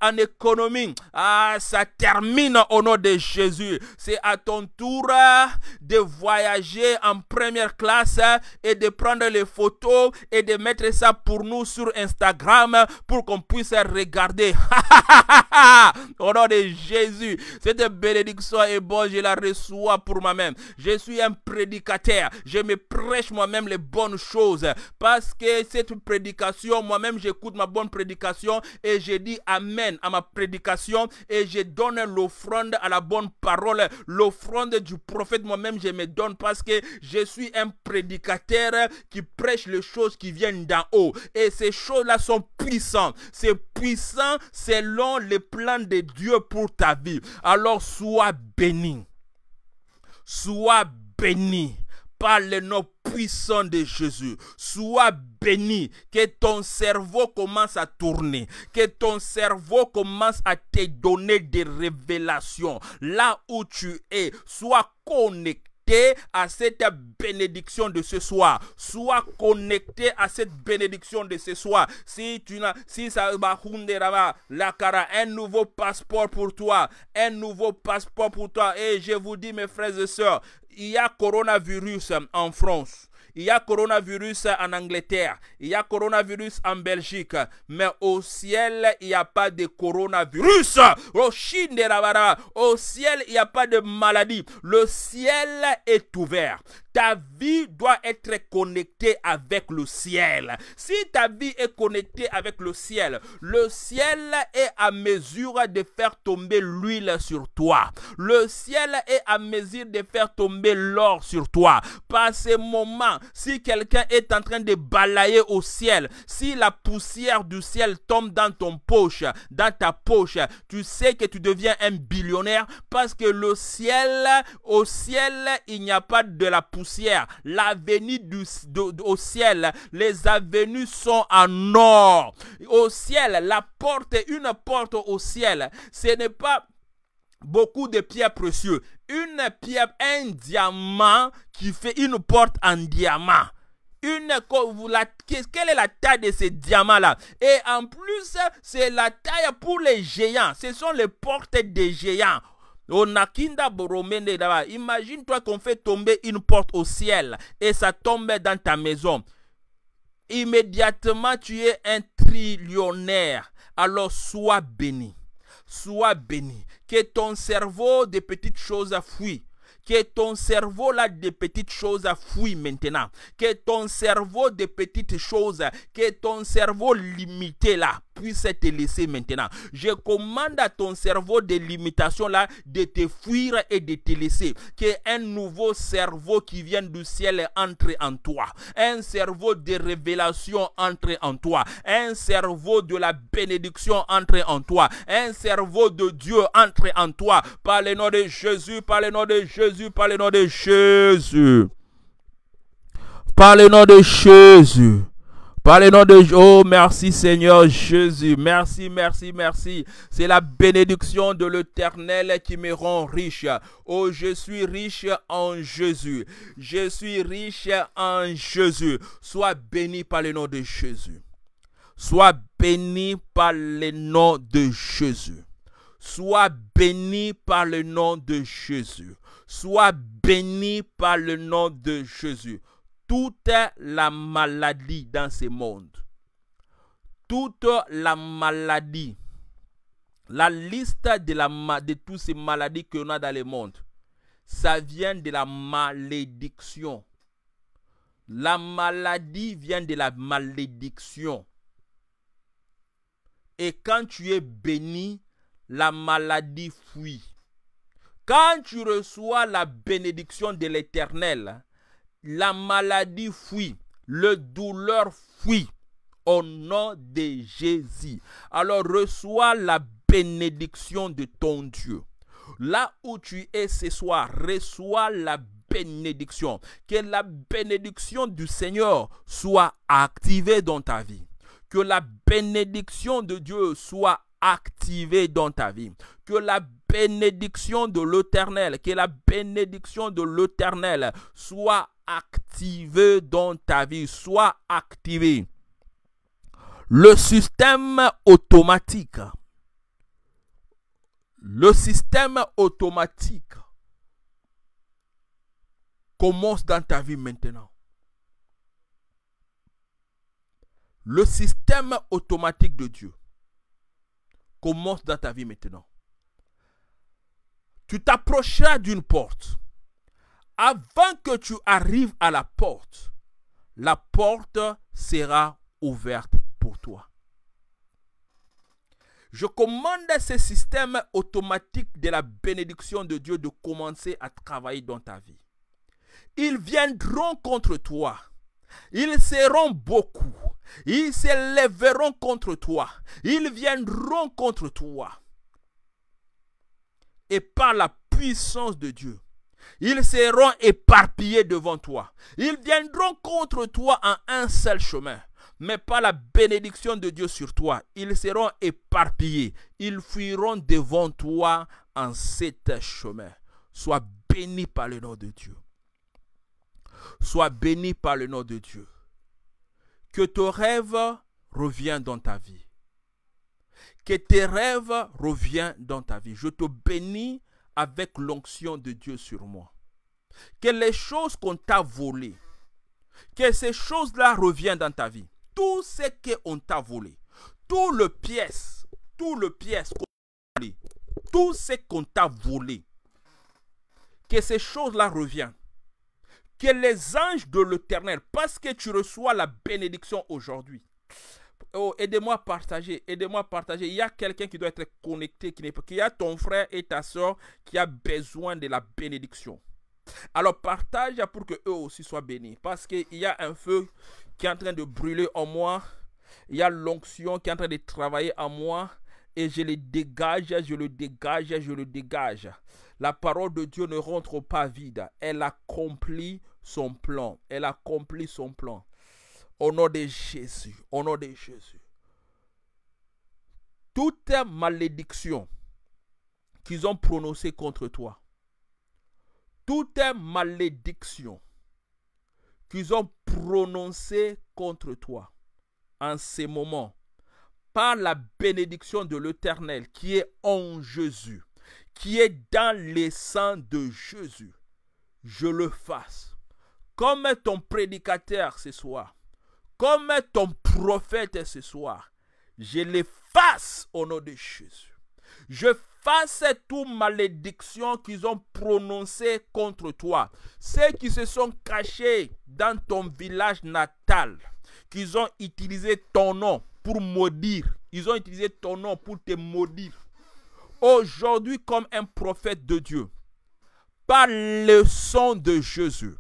en, économie. Ah, ça termine au nom de Jésus. C'est à ton tour euh, de voyager en première classe euh, et de prendre les photos et de mettre ça pour nous sur Instagram pour qu'on puisse regarder. au nom de Jésus, c'est bénédiction est et bon, je la reçois pour moi-même. Je suis un prédicateur. Je me prêche moi-même les bonnes choses. Parce que cette prédication, moi-même, j'écoute ma bonne prédication et je dis Amen à ma prédication et je donne l'offrande à la bonne parole, l'offrande du prophète. Moi-même, je me donne parce que je suis un prédicateur qui prêche les choses qui viennent d'en haut. Et ces choses-là sont puissantes. C'est puissant selon les plans de Dieu pour ta vie. Alors sois Sois béni par le nom puissant de Jésus. Sois béni, que ton cerveau commence à tourner, que ton cerveau commence à te donner des révélations. Là où tu es, sois connecté à cette bénédiction de ce soir. Sois connecté à cette bénédiction de ce soir. Si tu n'as, si ça la cara, un nouveau passeport pour toi, un nouveau passeport pour toi. Et je vous dis, mes frères et sœurs, il y a coronavirus en France. Il y a coronavirus en Angleterre, il y a coronavirus en Belgique, mais au ciel, il n'y a pas de coronavirus. Au au ciel, il n'y a pas de maladie. Le ciel est ouvert ta vie doit être connectée avec le ciel. Si ta vie est connectée avec le ciel, le ciel est à mesure de faire tomber l'huile sur toi. Le ciel est à mesure de faire tomber l'or sur toi. Par ces moment, si quelqu'un est en train de balayer au ciel, si la poussière du ciel tombe dans ton poche, dans ta poche, tu sais que tu deviens un billionnaire parce que le ciel, au ciel, il n'y a pas de la poussière L'avenir du au ciel, les avenues sont en or. Au ciel, la porte une porte au ciel. Ce n'est pas beaucoup de pierres précieuses. Une pierre, un diamant qui fait une porte en diamant une la, quelle est la taille de ces diamants là et en plus c'est la taille pour les géants ce sont les portes des géants Imagine-toi qu'on fait tomber une porte au ciel et ça tombe dans ta maison. Immédiatement, tu es un trillionnaire. Alors, sois béni. Sois béni. Que ton cerveau de petites choses fuit que ton cerveau là des petites choses fuit maintenant, que ton cerveau de petites choses, que ton cerveau limité là, puisse te laisser maintenant. Je commande à ton cerveau de limitation là de te fuir et de te laisser. Qu'un nouveau cerveau qui vient du ciel entre en toi. Un cerveau de révélation entre en toi. Un cerveau de la bénédiction entre en toi. Un cerveau de Dieu entre en toi. Par le nom de Jésus, par le nom de Jésus, par le nom de Jésus. Par le nom de Jésus. Par le nom de Oh, merci Seigneur Jésus. Merci, merci, merci. C'est la bénédiction de l'Éternel qui me rend riche. Oh, je suis riche en Jésus. Je suis riche en Jésus. Sois béni par le nom de Jésus. Sois béni par le nom de Jésus. Sois béni par le nom de Jésus. Sois béni par le nom de Jésus toute la maladie dans ce monde. Toute la maladie. La liste de, toutes ces maladies qu'on a dans le monde, ça vient de la malédiction. La maladie vient de la malédiction. Et quand tu es béni, la maladie fuit. Quand tu reçois la bénédiction de l'Éternel, la maladie fuit. Le douleur fuit. Au nom de Jésus. Alors reçois la bénédiction de ton Dieu. Là où tu es ce soir, reçois la bénédiction. Que la bénédiction du Seigneur soit activée dans ta vie. Que la bénédiction de Dieu soit activée dans ta vie. Que la bénédiction de l'Éternel, que la bénédiction de l'Éternel soit activé dans ta vie. soit activé. Le système automatique. Le système automatique commence dans ta vie maintenant. Le système automatique de Dieu commence dans ta vie maintenant. Tu t'approcheras d'une porte avant que tu arrives à la porte, la porte sera ouverte pour toi. Je commande à ce système automatique de la bénédiction de Dieu de commencer à travailler dans ta vie. Ils viendront contre toi. Ils seront beaucoup. Ils s'élèveront contre toi. Ils viendront contre toi. Et par la puissance de Dieu, ils seront éparpillés devant toi. Ils viendront contre toi en un seul chemin. Mais pas la bénédiction de Dieu sur toi. Ils seront éparpillés. Ils fuiront devant toi en sept chemins. Sois béni par le nom de Dieu. Sois béni par le nom de Dieu. Que ton rêve revienne dans ta vie. Que tes rêves reviennent dans ta vie. Je te bénis avec l'onction de Dieu sur moi. Que les choses qu'on t'a volées, que ces choses-là reviennent dans ta vie. Tout ce qu'on t'a volé, tout le pièce, tout le pièce qu'on t'a volé, tout ce qu'on t'a volé, que ces choses-là reviennent. Que les anges de l'éternel, parce que tu reçois la bénédiction aujourd'hui, Oh, aidez-moi à partager, aidez-moi à partager. Il y a quelqu'un qui doit être connecté, qui n'est pas. Il y a ton frère et ta soeur qui a besoin de la bénédiction. Alors partage pour que eux aussi soient bénis. Parce qu'il y a un feu qui est en train de brûler en moi. Il y a l'onction qui est en train de travailler en moi. Et je le dégage, je le dégage, je le dégage. La parole de Dieu ne rentre pas vide. Elle accomplit son plan. Elle accomplit son plan. Au nom de Jésus. Au nom de Jésus. Toute malédiction qu'ils ont prononcées contre toi. les malédictions qu'ils ont prononcées contre toi en ces moments par la bénédiction de l'Éternel qui est en Jésus, qui est dans les sangs de Jésus, je le fasse. Comme ton prédicateur ce soir, comme ton prophète ce soir, je l'efface au nom de Jésus. Je fasse toute malédiction qu'ils ont prononcée contre toi. Ceux qui se sont cachés dans ton village natal, qu'ils ont utilisé ton nom pour maudire. Ils ont utilisé ton nom pour te maudire. Aujourd'hui, comme un prophète de Dieu, par le sang de Jésus,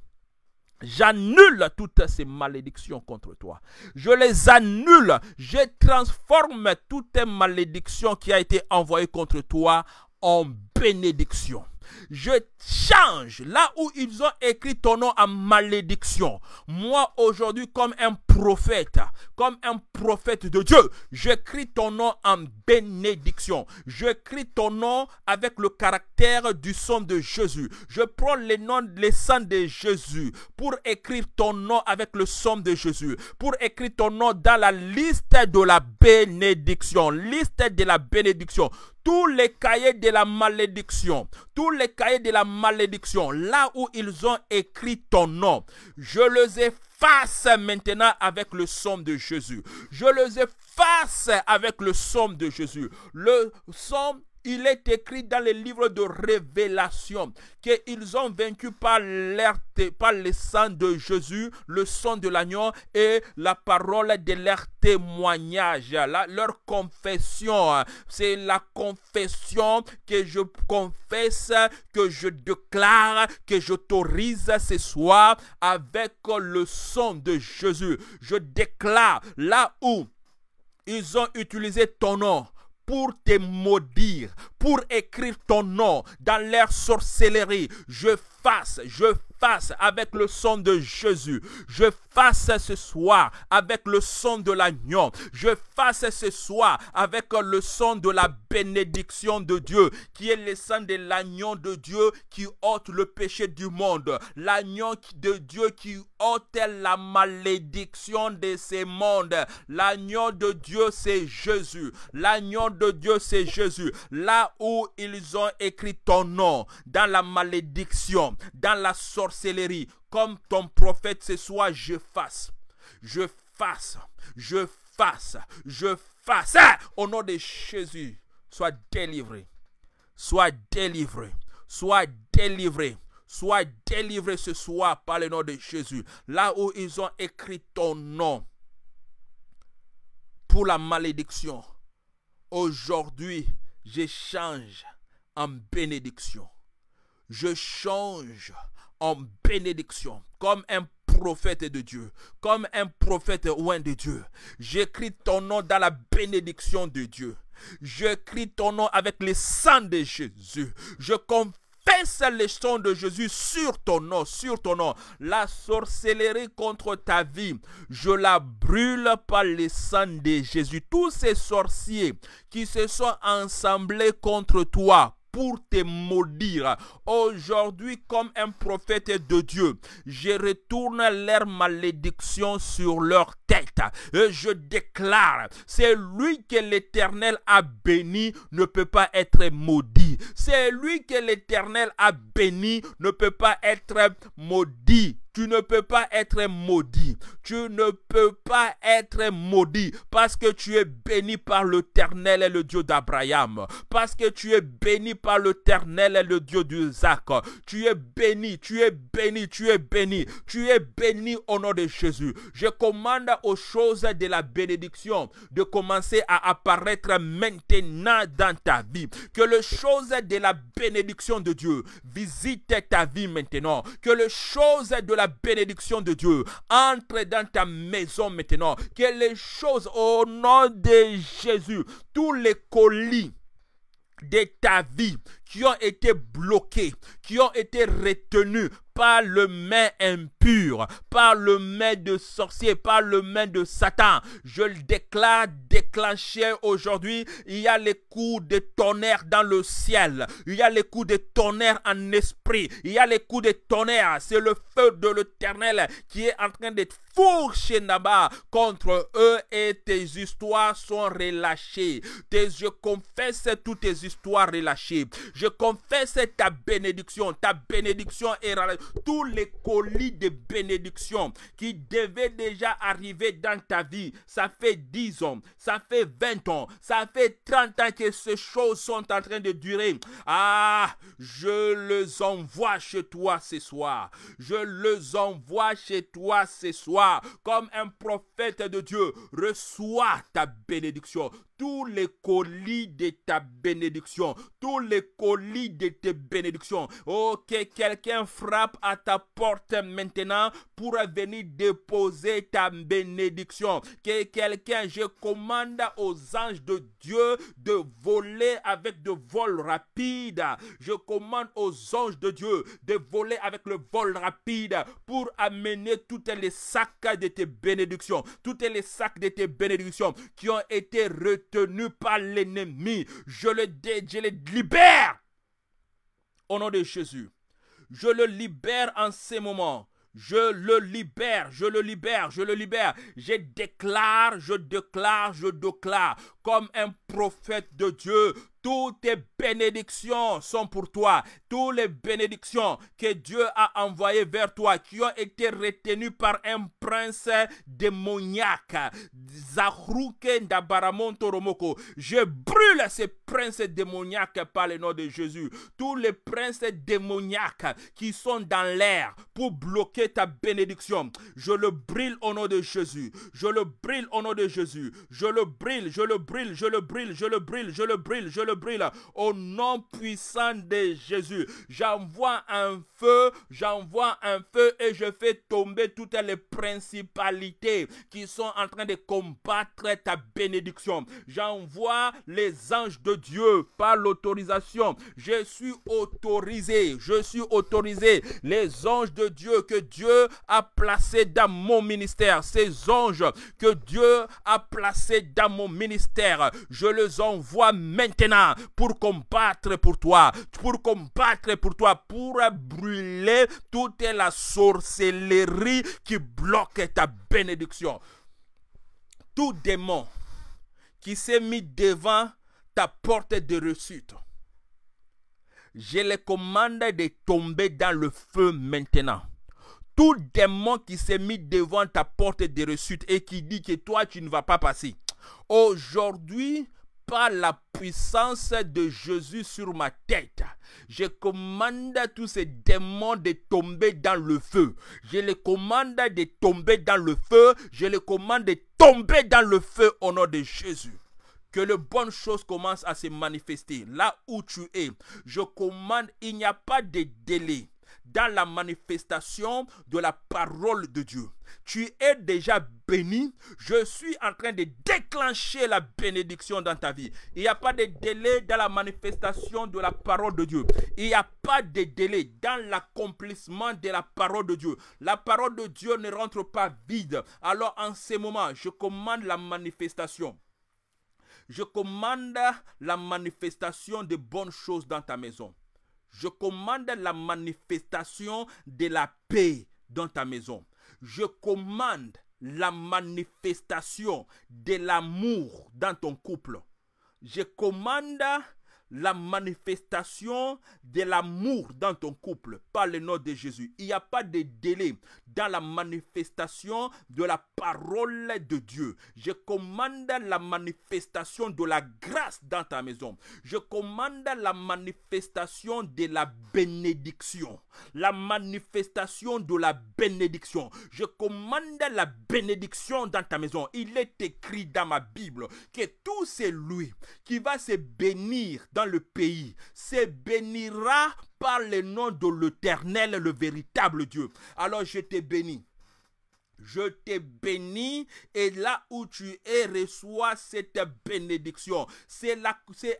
J'annule toutes ces malédictions contre toi. Je les annule. Je transforme toutes tes malédictions qui a été envoyées contre toi en bénédiction. Je change là où ils ont écrit ton nom en malédiction. Moi aujourd'hui, comme un prophète, comme un prophète de Dieu. J'écris ton nom en bénédiction. J'écris ton nom avec le caractère du sang de Jésus. Je prends les noms, les sangs de Jésus pour écrire ton nom avec le sang de Jésus, pour écrire ton nom dans la liste de la bénédiction, liste de la bénédiction tous les cahiers de la malédiction, tous les cahiers de la malédiction, là où ils ont écrit ton nom, je les ai face maintenant avec le somme de Jésus. Je les efface avec le somme de Jésus. Le somme il est écrit dans les livres de révélation qu'ils ont vaincu par l'air par le sang de Jésus, le sang de l'agneau et la parole de leur témoignage, leur confession. Hein, c'est la confession que je confesse, que je déclare, que j'autorise ce soir avec le sang de Jésus. Je déclare là où ils ont utilisé ton nom pour te maudire, pour écrire ton nom dans leur sorcellerie. Je je fasse avec le sang de Jésus. Je fasse ce soir avec le sang de l'agneau. Je fasse ce soir avec le sang de la bénédiction de Dieu, qui est le sang de l'agneau de Dieu qui ôte le péché du monde. L'agneau de Dieu qui ôte la malédiction de ces mondes. L'agneau de Dieu, c'est Jésus. L'agneau de Dieu, c'est Jésus. Là où ils ont écrit ton nom, dans la malédiction, dans la sorcellerie, comme ton prophète ce soir, je fasse. Je fasse. Je fasse. Je fasse. Hein? Au nom de Jésus, sois délivré. Sois délivré. Sois délivré. Sois délivré ce soir par le nom de Jésus. Là où ils ont écrit ton nom pour la malédiction, aujourd'hui, j'échange en bénédiction je change en bénédiction, comme un prophète de Dieu, comme un prophète loin de Dieu. J'écris ton nom dans la bénédiction de Dieu. J'écris ton nom avec le sang de Jésus. Je confesse les sang de Jésus sur ton nom, sur ton nom. La sorcellerie contre ta vie, je la brûle par le sang de Jésus. Tous ces sorciers qui se sont ensemblés contre toi, pour te maudire. Aujourd'hui, comme un prophète de Dieu, je retourne leur malédiction sur leur tête. Et je déclare, c'est lui que l'Éternel a béni ne peut pas être maudit c'est lui que l'Éternel a béni ne peut pas être maudit. Tu ne peux pas être maudit. Tu ne peux pas être maudit parce que tu es béni par l'Éternel et le Dieu d'Abraham. Parce que tu es béni par l'Éternel et le Dieu d'Isaac. Tu es béni, tu es béni, tu es béni. Tu es béni au nom de Jésus. Je commande aux choses de la bénédiction de commencer à apparaître maintenant dans ta vie. Que les choses de la bénédiction de Dieu visite ta vie maintenant. Que les choses de la bénédiction de Dieu entrent dans ta maison maintenant. Que les choses au nom de Jésus, tous les colis de ta vie qui ont été bloqués, qui ont été retenus par le main pur, par le main de sorcier, par le main de Satan. Je le déclare déclenché aujourd'hui. Il y a les coups de tonnerre dans le ciel. Il y a les coups de tonnerre en esprit. Il y a les coups de tonnerre. C'est le feu de l'éternel qui est en train d'être fourché là-bas contre eux et tes histoires sont relâchées. je confesse toutes tes histoires relâchées. Je confesse ta bénédiction. Ta bénédiction est relâchée. Tous les colis de bénédiction qui devait déjà arriver dans ta vie. Ça fait 10 ans, ça fait 20 ans, ça fait 30 ans que ces choses sont en train de durer. Ah, je les envoie chez toi ce soir. Je les envoie chez toi ce soir. Comme un prophète de Dieu, reçois ta bénédiction tous les colis de ta bénédiction, tous les colis de tes bénédictions. Oh, que quelqu'un frappe à ta porte maintenant pour venir déposer ta bénédiction. Que quelqu'un, je commande aux anges de Dieu de voler avec de vol rapide. Je commande aux anges de Dieu de voler avec le vol rapide pour amener tous les sacs de tes bénédictions, tous les sacs de tes bénédictions qui ont été retirés tenu par l'ennemi. Je le, je le libère au nom de Jésus. Je le libère en ces moments, Je le libère, je le libère, je le libère. Je déclare, je déclare, je déclare comme un prophète de Dieu toutes tes bénédictions sont pour toi. Toutes les bénédictions que Dieu a envoyées vers toi, qui ont été retenues par un prince démoniaque. Zahruke Ndabaramon Toromoko. Je brûle ces princes démoniaques par le nom de Jésus. Tous les princes démoniaques qui sont dans l'air pour bloquer ta bénédiction. Je le brille au nom de Jésus. Je le brille au nom de Jésus. Je le brille, je le brille, je le brille, je le brille, je le brille, je le brille. Au nom puissant de Jésus. J'envoie un feu, j'envoie un feu et je fais tomber toutes les principalités qui sont en train de combattre ta bénédiction. J'envoie les anges de Dieu par l'autorisation. Je suis autorisé, je suis autorisé. Les anges de Dieu que Dieu a placés dans mon ministère, ces anges que Dieu a placés dans mon ministère, je les envoie maintenant pour combattre pour toi, pour combattre pour toi, pour brûler toute la sorcellerie qui bloque ta bénédiction. Tout démon qui s'est mis devant ta porte de réussite. Je les commande de tomber dans le feu maintenant. Tout démon qui s'est mis devant ta porte de réussite et qui dit que toi, tu ne vas pas passer. Aujourd'hui, par la puissance de Jésus sur ma tête. Je commande à tous ces démons de tomber dans le feu. Je les commande de tomber dans le feu. Je les commande de tomber dans le feu au nom de Jésus que les bonnes choses commencent à se manifester là où tu es. Je commande, il n'y a pas de délai dans la manifestation de la parole de Dieu. Tu es déjà béni. Je suis en train de déclencher la bénédiction dans ta vie. Il n'y a pas de délai dans la manifestation de la parole de Dieu. Il n'y a pas de délai dans l'accomplissement de la parole de Dieu. La parole de Dieu ne rentre pas vide. Alors en ce moment, je commande la manifestation je commande la manifestation de bonnes choses dans ta maison. Je commande la manifestation de la paix dans ta maison. Je commande la manifestation de l'amour dans ton couple. Je commande la manifestation de l'amour dans ton couple par le nom de Jésus. Il n'y a pas de délai dans la manifestation de la parole de Dieu. Je commande la manifestation de la grâce dans ta maison. Je commande la manifestation de la bénédiction. La manifestation de la bénédiction. Je commande la bénédiction dans ta maison. Il est écrit dans ma Bible que tout c'est lui qui va se bénir dans le pays se bénira par le nom de l'Éternel, le véritable Dieu. Alors je t'ai béni. Je t'ai béni et là où tu es, reçois cette bénédiction. C'est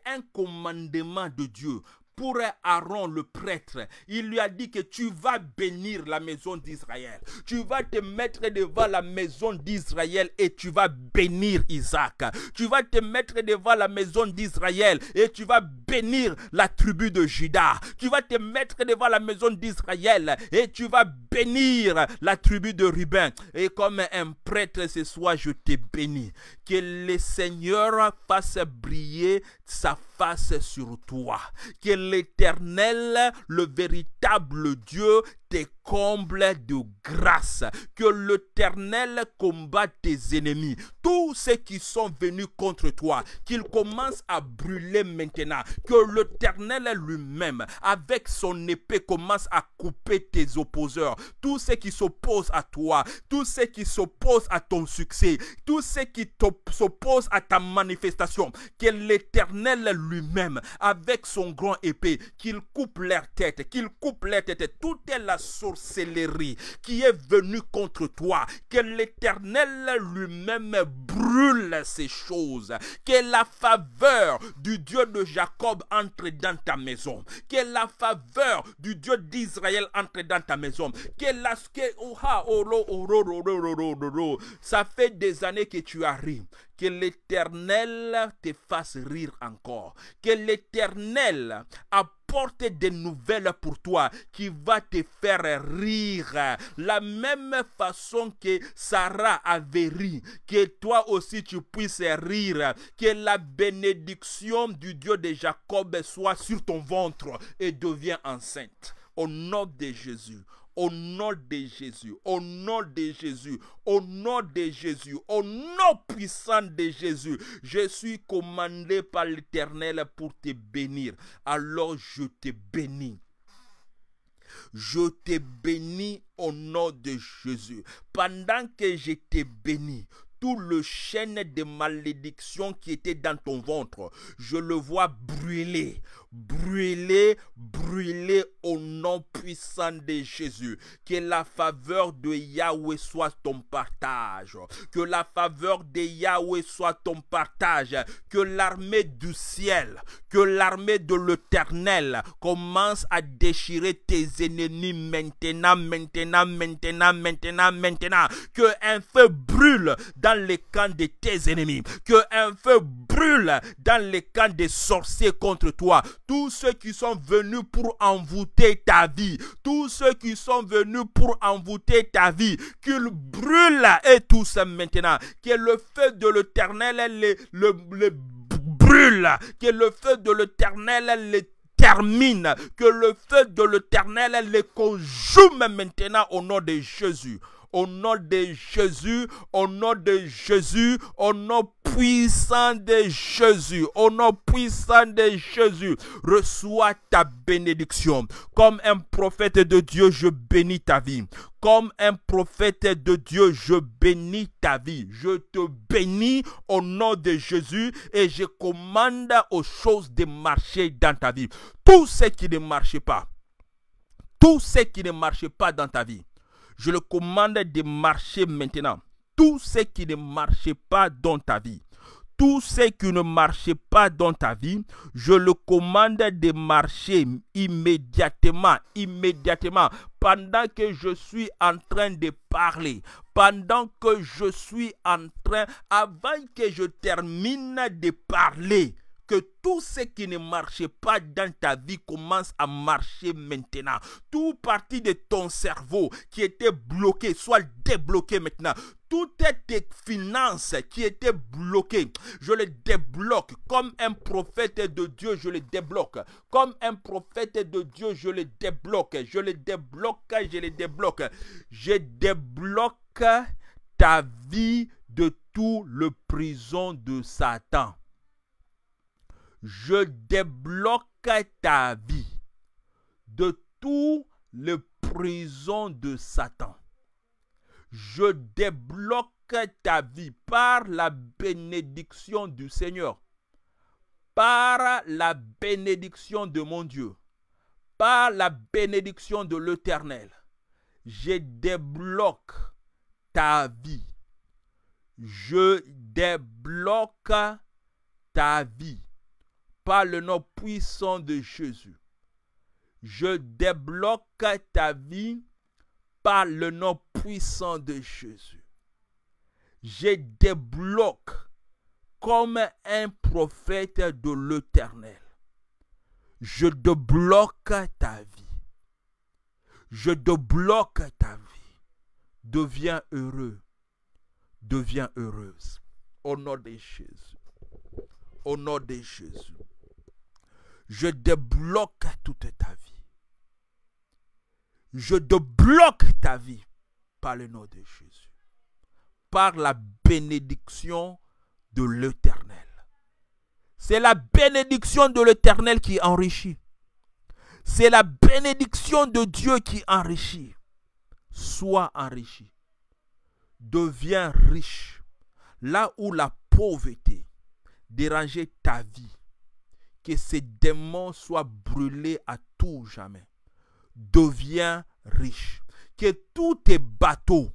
un commandement de Dieu pour Aaron le prêtre. Il lui a dit que tu vas bénir la maison d'Israël. Tu vas te mettre devant la maison d'Israël et tu vas bénir Isaac. Tu vas te mettre devant la maison d'Israël et tu vas bénir la tribu de Judas. Tu vas te mettre devant la maison d'Israël et tu vas bénir la tribu de Ruben. Et comme un prêtre ce soir, je te bénis. Que le Seigneur fasse briller sa sur toi. Que l'Éternel, le véritable Dieu des comble de grâce, que l'Éternel combat tes ennemis, tous ceux qui sont venus contre toi, qu'ils commencent à brûler maintenant, que l'Éternel lui-même, avec son épée, commence à couper tes opposeurs, tous ceux qui s'opposent à toi, tous ceux qui s'opposent à ton succès, tous ceux qui s'opposent à ta manifestation, que l'Éternel lui-même, avec son grand épée, qu'il coupe leur tête, qu'il coupe leur tête, tout est la sorcellerie qui est venue contre toi, que l'Éternel lui-même brûle ces choses, que la faveur du Dieu de Jacob entre dans ta maison, que la faveur du Dieu d'Israël entre dans ta maison, que la... Ça fait des années que tu ri, que l'Éternel te fasse rire encore, que l'Éternel a Portez des nouvelles pour toi qui va te faire rire. La même façon que Sarah avait ri, que toi aussi tu puisses rire, que la bénédiction du Dieu de Jacob soit sur ton ventre et deviens enceinte. Au nom de Jésus, au nom de Jésus, au nom de Jésus, au nom de Jésus, au nom puissant de Jésus, je suis commandé par l'Éternel pour te bénir. Alors je te bénis. Je te bénis au nom de Jésus. Pendant que je te bénis, tout le chêne de malédiction qui était dans ton ventre. Je le vois brûler brûlez, brûlez au nom puissant de Jésus. Que la faveur de Yahweh soit ton partage. Que la faveur de Yahweh soit ton partage. Que l'armée du ciel, que l'armée de l'éternel commence à déchirer tes ennemis maintenant, maintenant, maintenant, maintenant, maintenant. Que un feu brûle dans les camps de tes ennemis. Que un feu brûle dans les camps des sorciers contre toi tous ceux qui sont venus pour envoûter ta vie, tous ceux qui sont venus pour envoûter ta vie, qu'ils brûlent et tous maintenant, que le feu de l'éternel les, brûle, que le feu de l'éternel les termine, que le feu de l'éternel les consume maintenant au nom de Jésus au nom de Jésus, au nom de Jésus, au nom puissant de Jésus, au nom puissant de Jésus, reçois ta bénédiction. Comme un prophète de Dieu, je bénis ta vie. Comme un prophète de Dieu, je bénis ta vie. Je te bénis au nom de Jésus et je commande aux choses de marcher dans ta vie. Tout ce qui ne marche pas, tout ce qui ne marche pas dans ta vie, je le commande de marcher maintenant. Tout ce qui ne marchait pas dans ta vie, tout ce qui ne marchait pas dans ta vie, je le commande de marcher immédiatement, immédiatement, pendant que je suis en train de parler, pendant que je suis en train, avant que je termine de parler, que tout ce qui ne marchait pas dans ta vie commence à marcher maintenant. Tout parti de ton cerveau qui était bloqué soit débloqué maintenant toutes tes finances qui étaient bloquées, je les débloque. Comme un prophète de Dieu, je les débloque. Comme un prophète de Dieu, je les débloque. Je les débloque, je les débloque. Je débloque ta vie de tout le prison de Satan je débloque ta vie de tous les prisons de Satan. Je débloque ta vie par la bénédiction du Seigneur, par la bénédiction de mon Dieu, par la bénédiction de l'Éternel. Je débloque ta vie. Je débloque ta vie par le nom puissant de Jésus. Je débloque ta vie par le nom puissant de Jésus. Je débloque comme un prophète de l'Éternel. Je débloque ta vie. Je débloque ta vie. Deviens heureux. Deviens heureuse. Au nom de Jésus. Au nom de Jésus je débloque toute ta vie. Je débloque ta vie par le nom de Jésus. Par la bénédiction de l'Éternel. C'est la bénédiction de l'Éternel qui enrichit. C'est la bénédiction de Dieu qui enrichit. Sois enrichi. Deviens riche. Là où la pauvreté dérangeait ta vie, que ces démons soient brûlés à tout jamais. Deviens riche. Que tous tes bateaux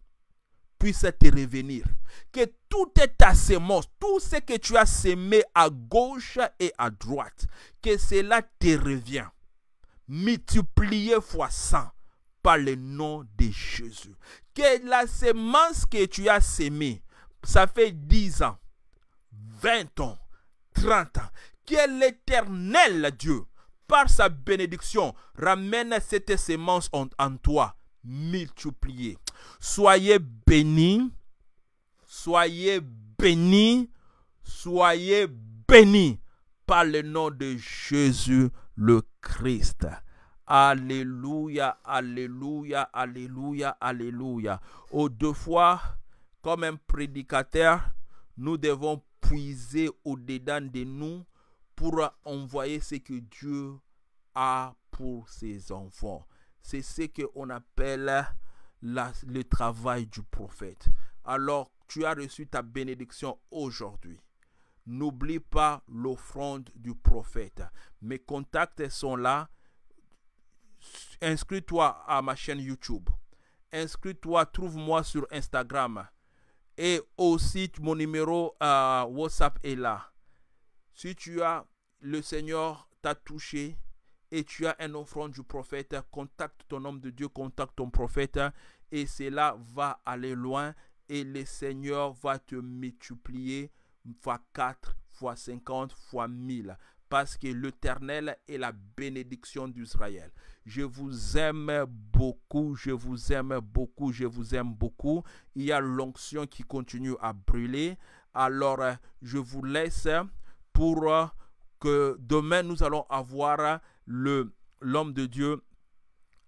puissent te revenir. Que toute ta semence, tout ce que tu as semé à gauche et à droite, que cela te revient. Multiplié fois 100 par le nom de Jésus. Que la semence que tu as semée, ça fait 10 ans, 20 ans, 30 ans, que l'éternel Dieu, par sa bénédiction, ramène cette sémence en, toi, multipliée. Soyez bénis, soyez bénis, soyez bénis par le nom de Jésus le Christ. Alléluia, alléluia, alléluia, alléluia. Au deux fois, comme un prédicateur, nous devons puiser au-dedans de nous pour envoyer ce que Dieu a pour ses enfants. C'est ce qu'on appelle le travail du prophète. Alors, tu as reçu ta bénédiction aujourd'hui. N'oublie pas l'offrande du prophète. Mes contacts sont là. Inscris-toi à ma chaîne YouTube. Inscris-toi, trouve-moi sur Instagram. Et aussi, mon numéro euh, WhatsApp est là. Si tu as le Seigneur t'a touché et tu as un offrande du prophète, contacte ton homme de Dieu, contacte ton prophète et cela va aller loin et le Seigneur va te multiplier fois 4, fois 50, fois 1000 parce que l'Éternel est la bénédiction d'Israël. Je vous aime beaucoup, je vous aime beaucoup, je vous aime beaucoup. Il y a l'onction qui continue à brûler. Alors, euh, je vous laisse pour euh, que demain nous allons avoir euh, le l'homme de Dieu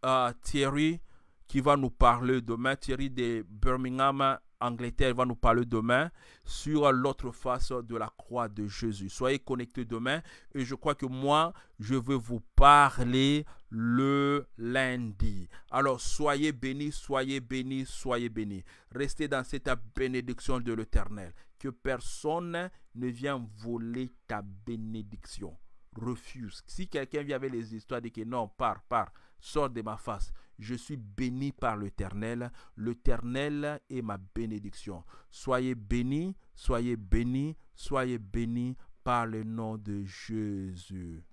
euh, Thierry qui va nous parler demain. Thierry de Birmingham, Angleterre, va nous parler demain sur l'autre face de la croix de Jésus. Soyez connectés demain et je crois que moi, je vais vous parler le lundi. Alors soyez bénis, soyez bénis, soyez bénis. Restez dans cette bénédiction de l'Éternel que personne ne vienne voler ta bénédiction. Refuse. Si quelqu'un vient avec les histoires, dit que non, pars, pars, sors de ma face. Je suis béni par l'Éternel. L'Éternel est ma bénédiction. Soyez béni, soyez béni, soyez béni par le nom de Jésus.